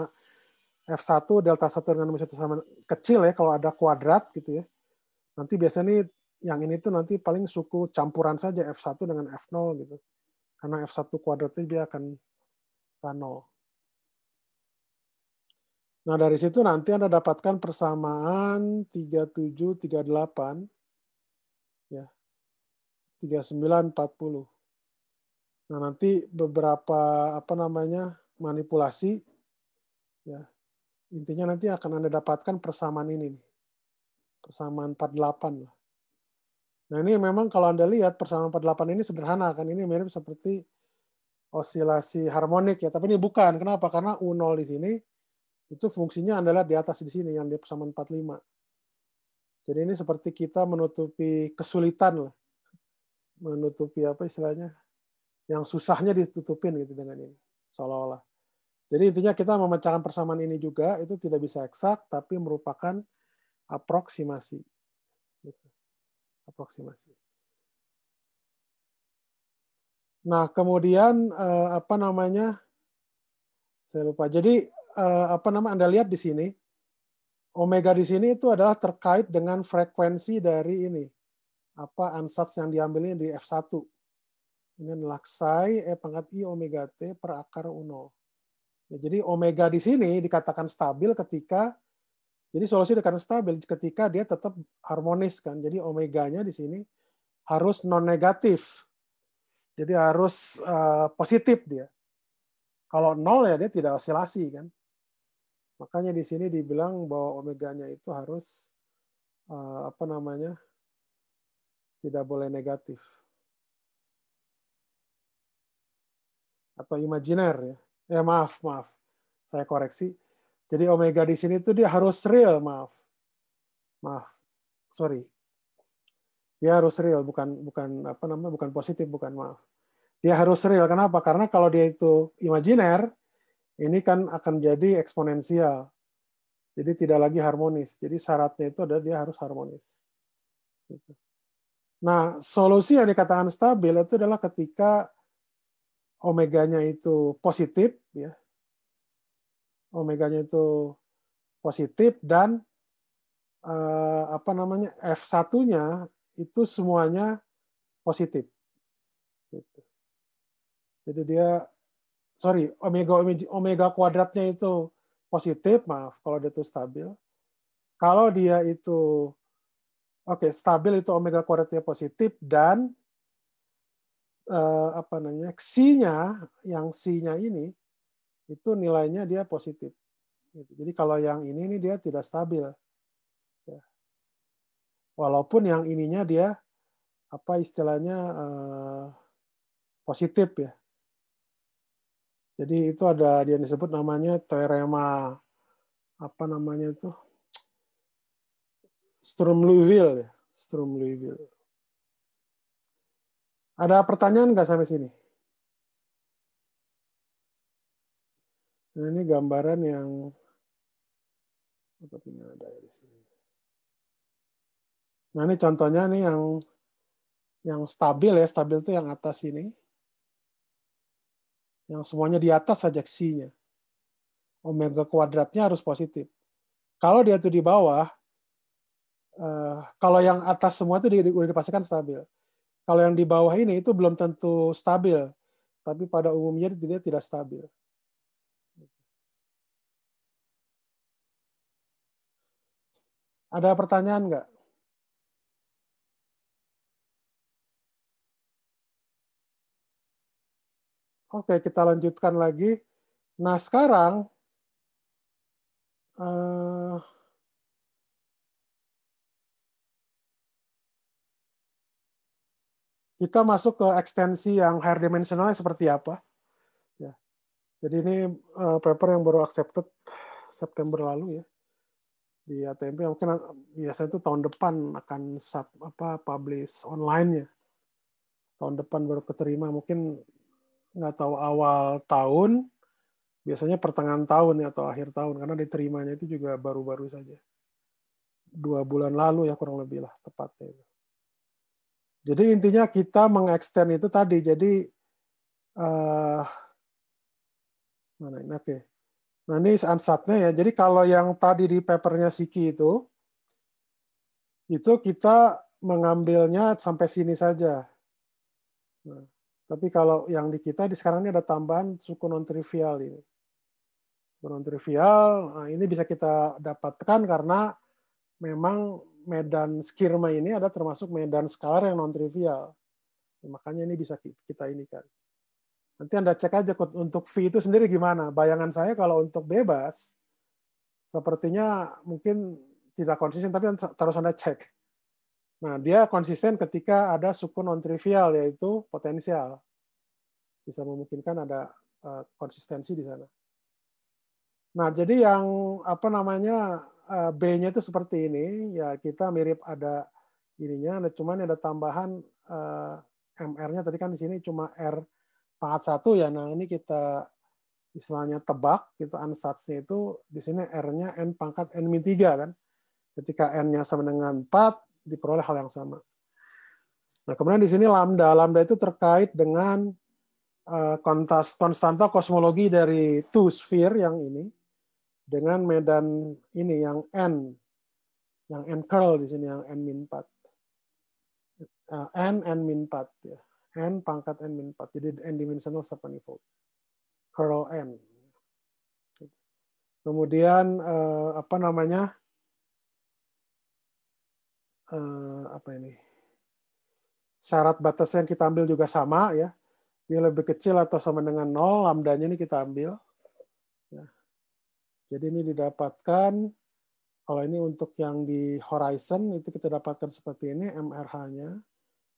F1 delta 1 dengan mu sama kecil ya, kalau ada kuadrat gitu ya. Nanti biasanya ini yang ini tuh nanti paling suku campuran saja F1 dengan F0 gitu. Karena F1 kuadratnya dia akan nol. Nah, dari situ nanti Anda dapatkan persamaan 37, 38, ya, 39, 40. Nah, nanti beberapa apa namanya manipulasi, ya, intinya nanti akan Anda dapatkan persamaan ini. nih Persamaan 48 lah. Nah ini memang kalau Anda lihat persamaan 48 ini sederhana kan, ini mirip seperti osilasi harmonik ya, tapi ini bukan. Kenapa? Karena U0 di sini itu fungsinya Anda lihat di atas di sini yang di persamaan 45. Jadi ini seperti kita menutupi kesulitan lah. Menutupi apa istilahnya? Yang susahnya ditutupin gitu dengan ini. Seolah-olah. Jadi intinya kita memecahkan persamaan ini juga itu tidak bisa eksak tapi merupakan aproksimasi aproximasi. Nah, kemudian uh, apa namanya? Saya lupa. Jadi uh, apa nama Anda lihat di sini omega di sini itu adalah terkait dengan frekuensi dari ini apa ansatz yang diambilnya di F1. Ini adalah e pangkat i omega t per akar uno. Ya, jadi omega di sini dikatakan stabil ketika jadi solusi dekan stabil ketika dia tetap harmonis kan. Jadi omeganya di sini harus non negatif. Jadi harus uh, positif dia. Kalau nol ya dia tidak osilasi kan. Makanya di sini dibilang bahwa omeganya itu harus uh, apa namanya? tidak boleh negatif. Atau imajiner ya. Eh maaf, maaf. Saya koreksi jadi omega di sini itu dia harus real, maaf. Maaf. Sorry. Dia harus real, bukan bukan apa namanya? bukan positif, bukan maaf. Dia harus real. Kenapa? Karena kalau dia itu imajiner, ini kan akan jadi eksponensial. Jadi tidak lagi harmonis. Jadi syaratnya itu adalah dia harus harmonis. Gitu. Nah, solusi yang dikatakan stabil itu adalah ketika omeganya itu positif, ya, omeganya itu positif dan eh, apa namanya F1-nya itu semuanya positif. Gitu. Jadi dia sorry omega omega kuadratnya itu positif maaf kalau dia itu stabil. Kalau dia itu oke okay, stabil itu omega kuadratnya positif dan eh, apa namanya x nya yang c nya ini itu nilainya dia positif. Gitu. Jadi kalau yang ini ini dia tidak stabil. Ya. Walaupun yang ininya dia apa istilahnya eh, positif ya. Jadi itu ada dia disebut namanya teorema apa namanya itu Sturm Liouville ya. Sturm Liouville. Ada pertanyaan nggak sampai sini? Nah, ini gambaran yang tapi ada di sini. Nah ini contohnya nih yang yang stabil ya stabil itu yang atas ini, yang semuanya di atas saja nya Omega kuadratnya harus positif. Kalau dia itu di bawah, eh, kalau yang atas semua itu udah dipastikan stabil. Kalau yang di bawah ini itu belum tentu stabil, tapi pada umumnya dia tidak stabil. Ada pertanyaan nggak? Oke, kita lanjutkan lagi. Nah, sekarang eh, kita masuk ke ekstensi yang higher dimensionalnya seperti apa. Ya. Jadi ini eh, paper yang baru accepted September lalu ya di ATMP mungkin biasanya itu tahun depan akan sub, apa publish online ya Tahun depan baru keterima mungkin nggak tahu awal tahun, biasanya pertengahan tahun ya atau akhir tahun karena diterimanya itu juga baru-baru saja. Dua bulan lalu ya kurang lebih lah tepatnya. Jadi intinya kita mengextend itu tadi. Jadi uh, mana ini? Oke. Okay Nah, ini ansatnya ya. Jadi kalau yang tadi di papernya Siki itu, itu kita mengambilnya sampai sini saja. Nah, tapi kalau yang di kita, di sekarang ini ada tambahan suku non-trivial ini. Suku non-trivial, nah ini bisa kita dapatkan karena memang medan skirma ini ada termasuk medan skalar yang non-trivial. Nah, makanya ini bisa kita ini kan Nanti Anda cek aja untuk fee itu sendiri gimana. Bayangan saya kalau untuk bebas, sepertinya mungkin tidak konsisten, tapi terus Anda cek. Nah, dia konsisten ketika ada suku non-trivial, yaitu potensial. Bisa memungkinkan ada eh, konsistensi di sana. Nah, jadi yang apa namanya eh, B-nya itu seperti ini, ya kita mirip ada ininya, cuman ada tambahan eh, MR-nya tadi kan di sini cuma R pahat satu ya, nah ini kita istilahnya tebak, gitu ansatsnya itu di sini R-nya N pangkat N min 3 kan. Ketika N-nya sama dengan 4, diperoleh hal yang sama. Nah kemudian di sini lambda, lambda itu terkait dengan eh, konstanta kosmologi dari two sphere yang ini dengan medan ini yang n yang n curl di sini yang n min 4 eh, n n min 4 ya n pangkat n min 4. Jadi n dimensional submanifold. Curl n. Kemudian uh, apa namanya? Uh, apa ini? Syarat batas yang kita ambil juga sama ya. Dia lebih kecil atau sama dengan 0, lambdanya ini kita ambil. Ya. Jadi ini didapatkan kalau ini untuk yang di horizon itu kita dapatkan seperti ini MRH-nya.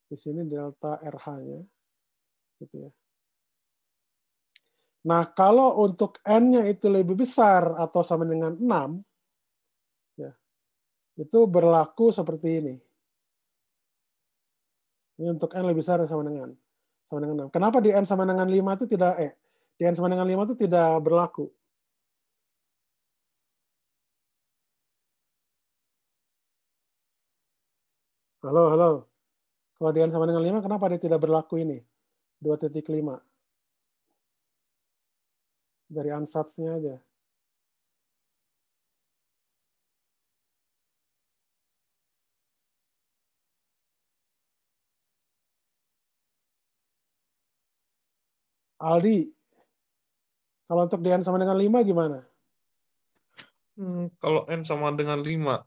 Di sini delta RH-nya. Gitu ya. Nah, kalau untuk N-nya itu lebih besar atau sama dengan 6, ya, itu berlaku seperti ini. Ini untuk N lebih besar sama dengan sama dengan 6. Kenapa di N sama dengan 5 itu tidak, eh, di N sama dengan 5 itu tidak berlaku? Halo, halo. Kalau DN sama dengan 5, kenapa dia tidak berlaku ini? 2.5. Dari ansatznya aja. Aldi, kalau untuk DN sama dengan 5 gimana? Hmm, kalau N sama dengan 5,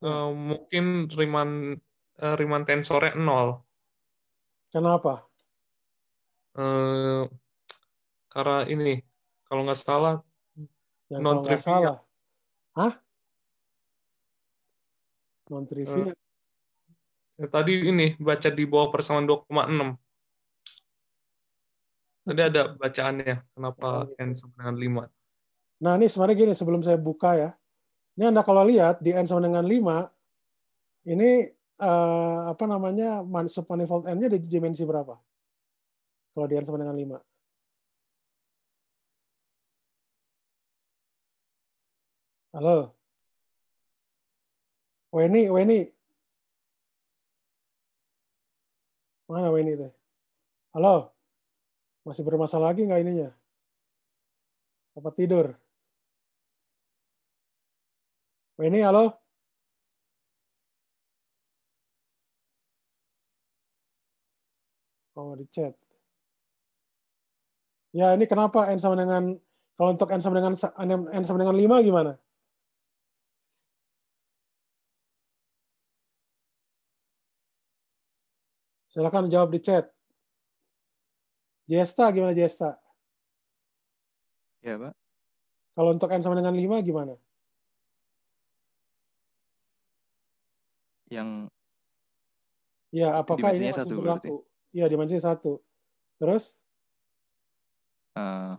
hmm. uh, mungkin Riman Eh, Riemann tensornya nol. Kenapa? Eh, karena ini, kalau nggak salah, ya, non trivial. Hah? Non trivial. Eh, ya, tadi ini baca di bawah persamaan 2,6. Tadi ada bacaannya, kenapa oh, iya. n sama dengan 5. Nah, ini sebenarnya gini, sebelum saya buka ya. Ini Anda kalau lihat, di n sama dengan 5, ini uh, apa namanya submanifold n-nya di dimensi berapa? Kalau di n sama dengan 5. Halo. Weni, Weni. Mana Weni teh? Halo. Masih bermasalah lagi nggak ininya? Apa tidur? Weni, halo. power di chat. Ya, ini kenapa N sama dengan, kalau untuk N sama dengan, N sama dengan 5 gimana? Silakan jawab di chat. Jesta, gimana Jesta? Ya, Pak. Kalau untuk N sama dengan 5 gimana? Yang Ya, apakah ini masih satu, berlaku? Berarti. Iya, dimensi satu. Terus? Uh,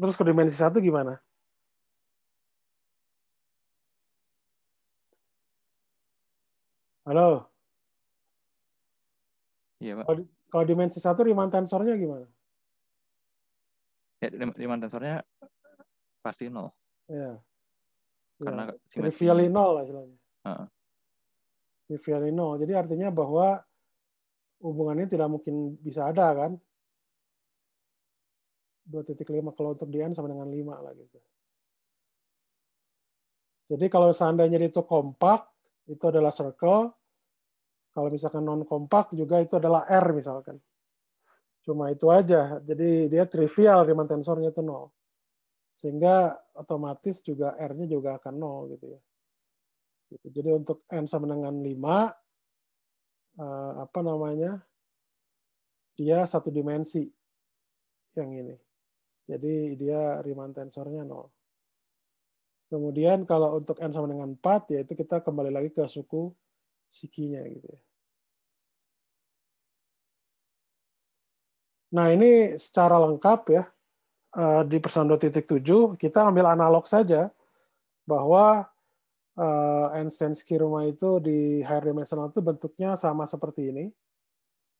Terus ke dimensi satu gimana? Halo? Iya, Pak. Kalau, dimensi satu riman tensornya gimana? Ya, riman tensornya pasti nol. Iya. Karena ya, trivially nol lah istilahnya. Uh. Trivially nol. Jadi artinya bahwa hubungannya tidak mungkin bisa ada kan? 2.5 kalau untuk di N sama dengan 5 lah gitu. Jadi kalau seandainya itu kompak, itu adalah circle. Kalau misalkan non kompak juga itu adalah R misalkan. Cuma itu aja. Jadi dia trivial di tensornya itu nol. Sehingga otomatis juga R-nya juga akan nol gitu ya. Gitu. Jadi untuk n sama dengan 5 eh, apa namanya? dia satu dimensi yang ini. Jadi dia Riemann tensornya nol. Kemudian kalau untuk n sama dengan 4 yaitu kita kembali lagi ke suku sikinya gitu ya. Nah, ini secara lengkap ya. Eh, di persen 2.7 kita ambil analog saja bahwa uh, Einstein skirma itu di higher dimensional itu bentuknya sama seperti ini.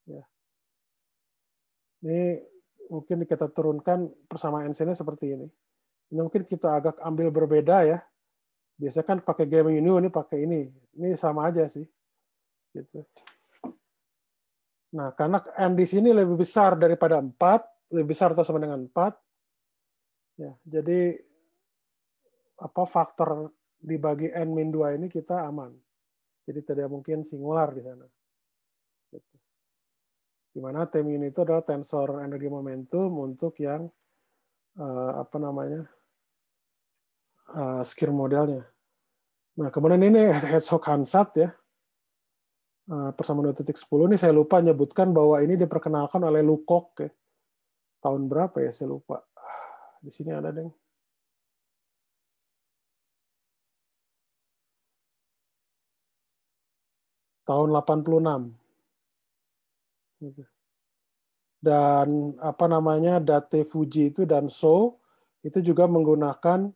Ya. Ini mungkin kita turunkan persamaan nya seperti ini. Ini mungkin kita agak ambil berbeda ya. Biasanya kan pakai game ini, ini pakai ini. Ini sama aja sih. Gitu. Nah, karena n di sini lebih besar daripada 4, lebih besar atau sama dengan 4, Ya, jadi apa faktor dibagi n min 2 ini kita aman. Jadi tidak mungkin singular di sana. Gitu. Dimana T min itu adalah tensor energi momentum untuk yang uh, apa namanya uh, skill modelnya. Nah kemudian ini Hedgehog Hansat ya uh, persamaan 2.10 ini saya lupa nyebutkan bahwa ini diperkenalkan oleh Lukok ya. tahun berapa ya saya lupa di sini ada deng. Tahun 86. Dan apa namanya Date Fuji itu dan So itu juga menggunakan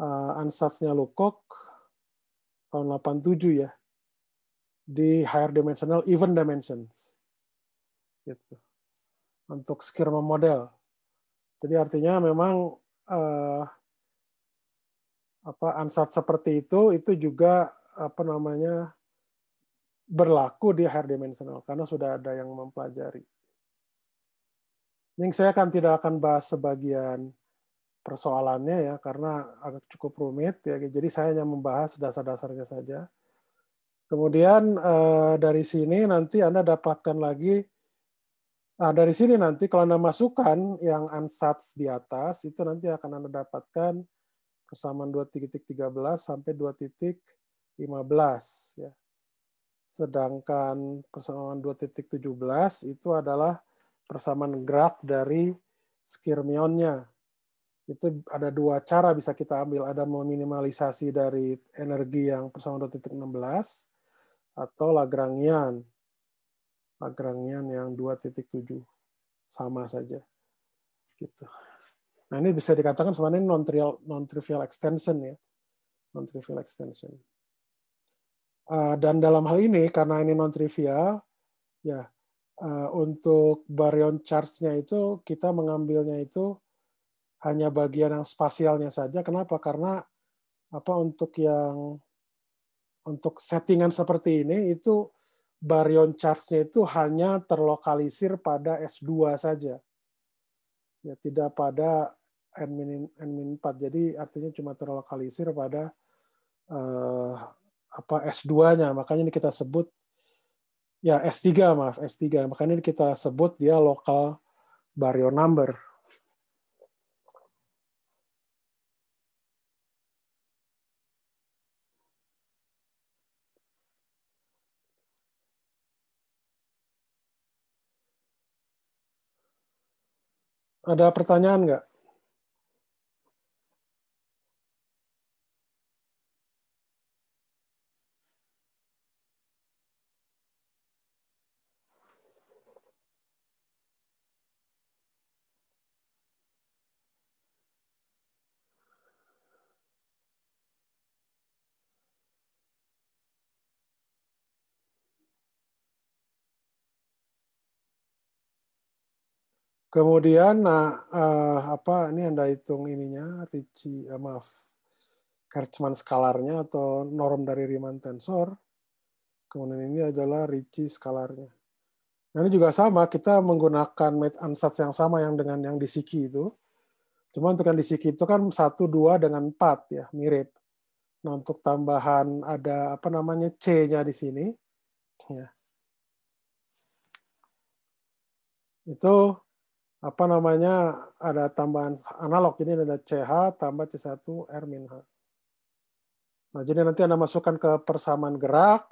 uh, eh, ansatznya Lukok tahun 87 ya di higher dimensional even dimensions gitu untuk skirma model jadi artinya memang uh, apa ansat seperti itu itu juga apa namanya berlaku di higher dimensional karena sudah ada yang mempelajari. Yang saya akan tidak akan bahas sebagian persoalannya ya karena agak cukup rumit ya. Jadi saya hanya membahas dasar-dasarnya saja. Kemudian eh, dari sini nanti Anda dapatkan lagi Nah, dari sini nanti kalau Anda masukkan yang ansatz di atas, itu nanti akan Anda dapatkan kesamaan 2.13 sampai 2.15. Ya. Sedangkan persamaan 2.17 itu adalah persamaan graf dari skirmionnya. Itu ada dua cara bisa kita ambil. Ada meminimalisasi dari energi yang persamaan 2.16 atau Lagrangian. Lagrangian yang 2.7 sama saja gitu. Nah ini bisa dikatakan sebenarnya non trivial non trivial extension ya non trivial extension. Eh, dan dalam hal ini karena ini non trivial ya eh, untuk baryon charge-nya itu kita mengambilnya itu hanya bagian yang spasialnya saja. Kenapa? Karena apa untuk yang untuk settingan seperti ini itu baryon charge-nya itu hanya terlokalisir pada S2 saja. Ya, tidak pada N-4. Jadi artinya cuma terlokalisir pada eh, apa S2-nya. Makanya ini kita sebut ya S3 maaf S3. Makanya ini kita sebut dia local baryon number. Ada pertanyaan nggak? Kemudian nah uh, apa ini Anda hitung ininya Ricci uh, eh, maaf Kerchman skalarnya atau norm dari Riemann tensor. Kemudian ini adalah Ricci skalarnya. Nah, ini juga sama, kita menggunakan met ansatz yang sama yang dengan yang di Siki itu. Cuma untuk yang di Siki itu kan satu dua dengan 4 ya, mirip. Nah, untuk tambahan ada apa namanya C-nya di sini. Ya. Itu apa namanya ada tambahan analog ini ada CH tambah C1 R min H. Nah, jadi nanti Anda masukkan ke persamaan gerak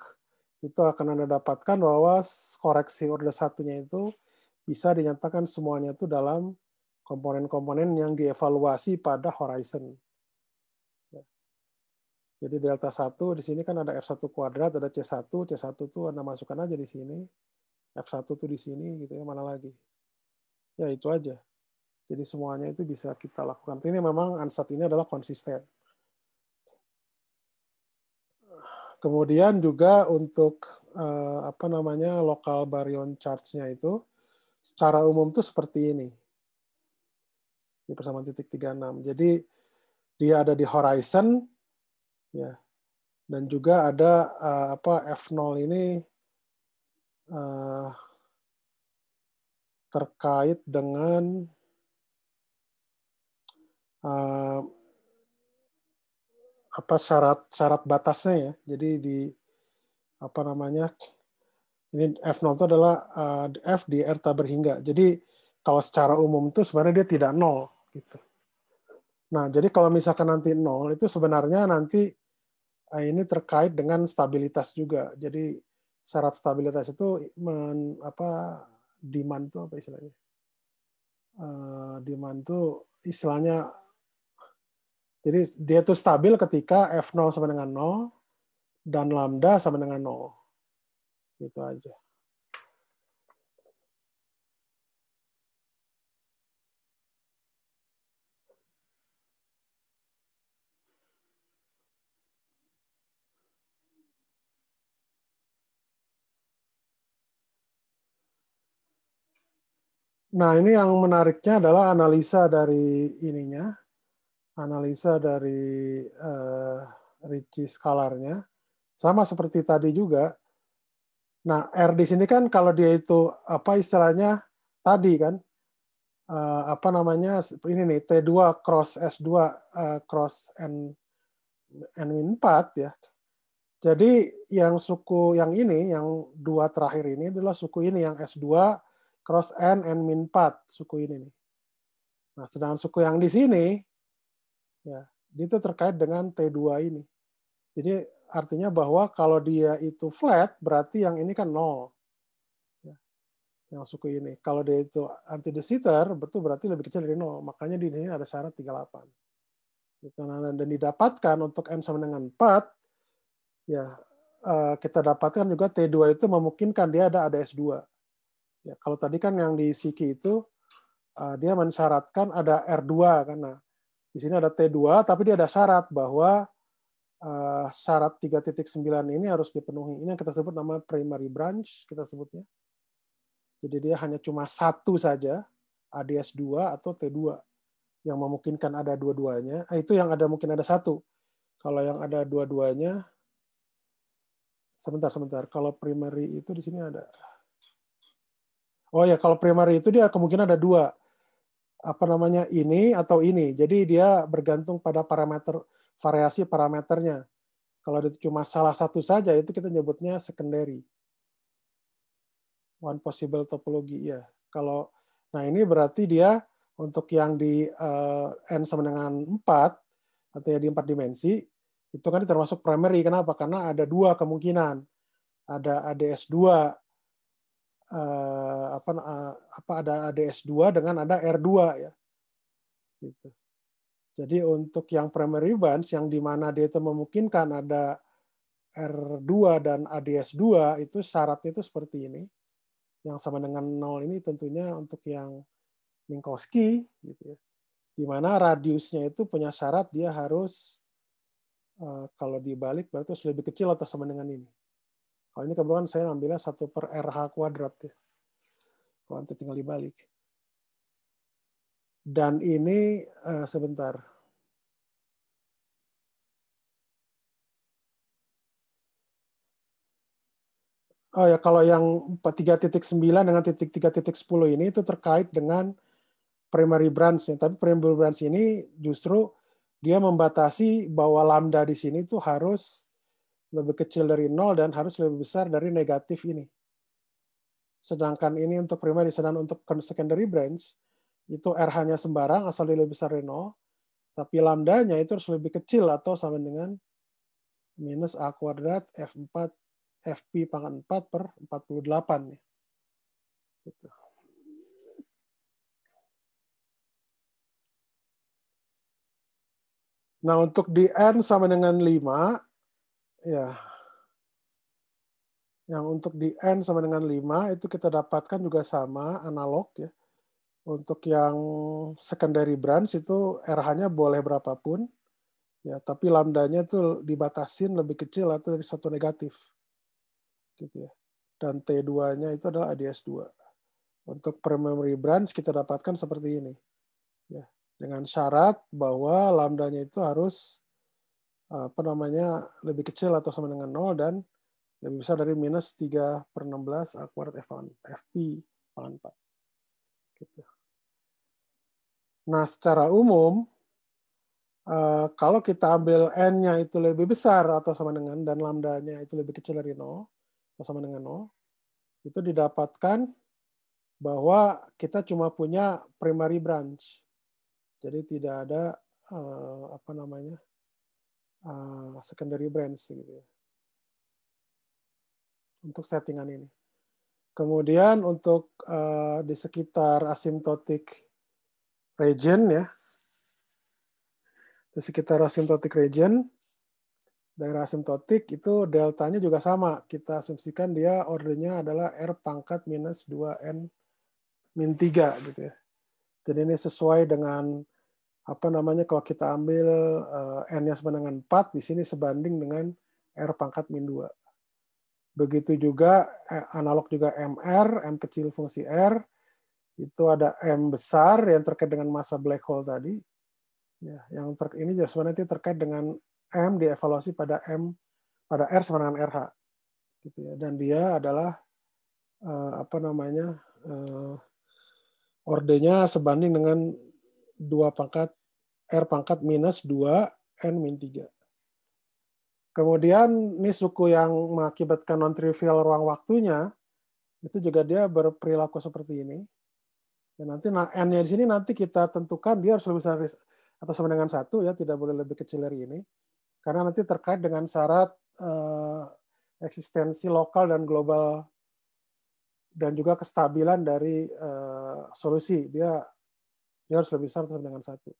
itu akan Anda dapatkan bahwa koreksi order satunya itu bisa dinyatakan semuanya itu dalam komponen-komponen yang dievaluasi pada horizon. Ya. Jadi delta 1 di sini kan ada F1 kuadrat, ada C1, C1 itu Anda masukkan aja di sini, F1 tuh di sini gitu ya, mana lagi ya itu aja. Jadi semuanya itu bisa kita lakukan. Ini memang ansat ini adalah konsisten. Kemudian juga untuk eh, apa namanya lokal baryon charge-nya itu secara umum tuh seperti ini. Di persamaan titik 36. Jadi dia ada di horizon ya. Dan juga ada eh, apa F0 ini eh, terkait dengan uh, apa syarat syarat batasnya ya. Jadi di apa namanya ini F0 itu adalah uh, F di R tak berhingga. Jadi kalau secara umum itu sebenarnya dia tidak nol gitu. Nah, jadi kalau misalkan nanti nol itu sebenarnya nanti eh, ini terkait dengan stabilitas juga. Jadi syarat stabilitas itu men, apa demand tuh apa istilahnya? Uh, eh, demand tuh istilahnya jadi dia tuh stabil ketika F0 sama dengan 0 dan lambda sama dengan 0. Gitu aja. Nah, ini yang menariknya adalah analisa dari ininya, analisa dari uh, eh, Ricci skalarnya. Sama seperti tadi juga. Nah, R di sini kan kalau dia itu apa istilahnya tadi kan uh, apa namanya ini nih T2 cross S2 uh, eh, cross N N4 ya. Jadi yang suku yang ini yang dua terakhir ini adalah suku ini yang S2 cross N and min 4 suku ini nih. Nah, sedangkan suku yang di sini ya, itu terkait dengan T2 ini. Jadi artinya bahwa kalau dia itu flat berarti yang ini kan nol. Ya, yang suku ini. Kalau dia itu anti desitter betul berarti lebih kecil dari nol. Makanya di sini ada syarat 38. Gitu. Nah, dan didapatkan untuk n sama dengan 4 ya eh, kita dapatkan juga T2 itu memungkinkan dia ada s 2 Ya, kalau tadi kan yang di Siki itu uh, dia mensyaratkan ada R2 karena di sini ada T2 tapi dia ada syarat bahwa uh, syarat 3.9 ini harus dipenuhi. Ini yang kita sebut nama primary branch kita sebutnya. Jadi dia hanya cuma satu saja, ADS 2 atau T2 yang memungkinkan ada dua-duanya. Eh, itu yang ada mungkin ada satu. Kalau yang ada dua-duanya sebentar sebentar. Kalau primary itu di sini ada Oh ya, kalau primary itu dia kemungkinan ada dua. Apa namanya? Ini atau ini. Jadi dia bergantung pada parameter variasi parameternya. Kalau itu cuma salah satu saja itu kita nyebutnya secondary. One possible topology ya. Kalau nah ini berarti dia untuk yang di uh, n sama dengan 4 atau ya di 4 dimensi itu kan termasuk primary. Kenapa? Karena ada dua kemungkinan. Ada ADS2 uh, apa uh, apa ada ADS2 dengan ada R2 ya. Gitu. Jadi untuk yang primary bands yang di mana dia itu memungkinkan ada R2 dan ADS2 itu syaratnya itu seperti ini. Yang sama dengan nol ini tentunya untuk yang Minkowski gitu ya. Di mana radiusnya itu punya syarat dia harus eh, kalau dibalik berarti harus lebih kecil atau sama dengan ini. Kalau oh, ini kebetulan saya ambilnya satu per RH kuadrat. Ya. Kalau nanti tinggal dibalik. Dan ini uh, sebentar. Oh ya, kalau yang 3.9 dengan titik 3.10 ini itu terkait dengan primary branch ya. Tapi primary branch ini justru dia membatasi bahwa lambda di sini itu harus lebih kecil dari nol dan harus lebih besar dari negatif ini. Sedangkan ini untuk primary, sedangkan untuk secondary branch, itu RH-nya sembarang asal dia lebih besar dari nol, tapi lambdanya itu harus lebih kecil atau sama dengan minus A kuadrat F4 FP pangkat 4 per 48. Gitu. Nah, untuk di N sama dengan 5, ya yang untuk di n sama dengan 5 itu kita dapatkan juga sama analog ya. Untuk yang secondary branch itu RH-nya boleh berapapun ya, tapi lambdanya itu dibatasin lebih kecil atau dari satu negatif. Gitu ya. Dan T2-nya itu adalah ADS2. Untuk primary branch kita dapatkan seperti ini. Ya, dengan syarat bahwa lambdanya itu harus apa namanya lebih kecil atau sama dengan 0 dan lebih besar dari minus 3 per 16 A kuadrat FP pangkat 4. Nah, secara umum, eh, kalau kita ambil n-nya itu lebih besar atau sama dengan, dan lambdanya itu lebih kecil dari 0, atau sama dengan 0, itu didapatkan bahwa kita cuma punya primary branch. Jadi tidak ada eh, apa namanya uh, secondary branch gitu ya. Untuk settingan ini. Kemudian untuk uh, di sekitar asimptotik region ya. Di sekitar asimptotik region daerah asimptotik itu deltanya juga sama. Kita asumsikan dia ordernya adalah R pangkat minus 2N min 3 gitu ya. Jadi ini sesuai dengan apa namanya kalau kita ambil uh, n-nya sama dengan 4 di sini sebanding dengan r pangkat min 2. Begitu juga eh, analog juga mr, m kecil fungsi r itu ada m besar yang terkait dengan masa black hole tadi. Ya, yang ter, ini sebenarnya terkait dengan m dievaluasi pada m pada r sama dengan rh. Gitu ya. Dan dia adalah uh, apa namanya uh, ordenya sebanding dengan dua pangkat R pangkat minus 2, N min 3. Kemudian ini suku yang mengakibatkan non-trivial ruang waktunya, itu juga dia berperilaku seperti ini. Dan ya, nanti nah, n-nya di sini nanti kita tentukan dia harus lebih besar atau sama dengan satu ya, tidak boleh lebih kecil dari ini, karena nanti terkait dengan syarat eh, eksistensi lokal dan global dan juga kestabilan dari uh, solusi dia dia harus lebih besar atau sama dengan satu.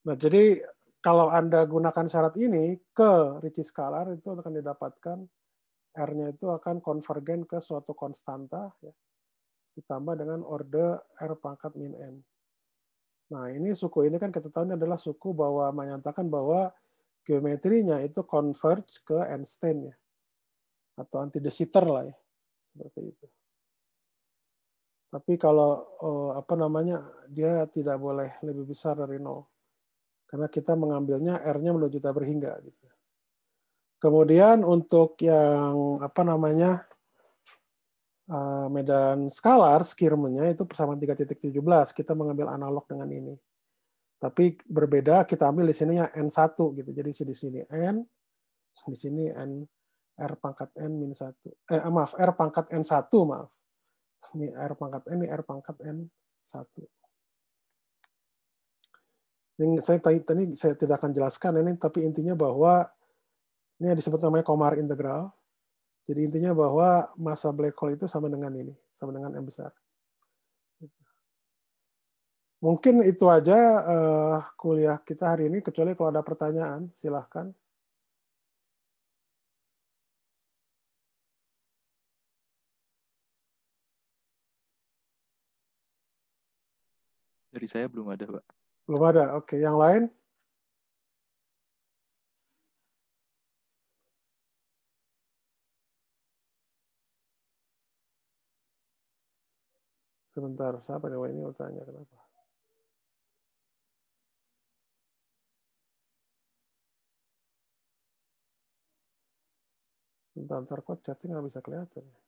Nah, jadi kalau Anda gunakan syarat ini ke Ricci skalar itu akan didapatkan R-nya itu akan konvergen ke suatu konstanta ya, ditambah dengan order R pangkat min N. Nah, ini suku ini kan kita tahu ini adalah suku bahwa menyatakan bahwa geometrinya itu converge ke Einstein ya. Atau anti-de Sitter lah ya. Seperti itu. Tapi kalau eh, apa namanya dia tidak boleh lebih besar dari nol karena kita mengambilnya R-nya menuju tak berhingga. Gitu. Kemudian untuk yang apa namanya eh, medan skalar skirmenya itu persamaan 3.17 kita mengambil analog dengan ini. Tapi berbeda kita ambil di sini ya n1 gitu. Jadi di sini n, di sini n r pangkat n minus satu. Eh maaf r pangkat n1 maaf. Ini r pangkat n, ini r pangkat n 1 yang saya tadi saya tidak akan jelaskan ini, tapi intinya bahwa ini yang disebut namanya komar integral. Jadi intinya bahwa masa black hole itu sama dengan ini, sama dengan M besar. Mungkin itu aja uh, kuliah kita hari ini, kecuali kalau ada pertanyaan, silahkan. Dari saya belum ada, Pak. Belum ada. Oke, yang lain? Sebentar, siapa nih? Oh, ini bertanya kenapa? Bentar, ntar kok chatting nggak bisa kelihatan. Ya.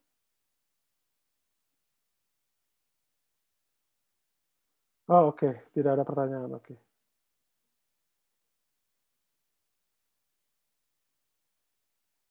Oh, oke. Okay. Tidak ada pertanyaan. Oke. Okay.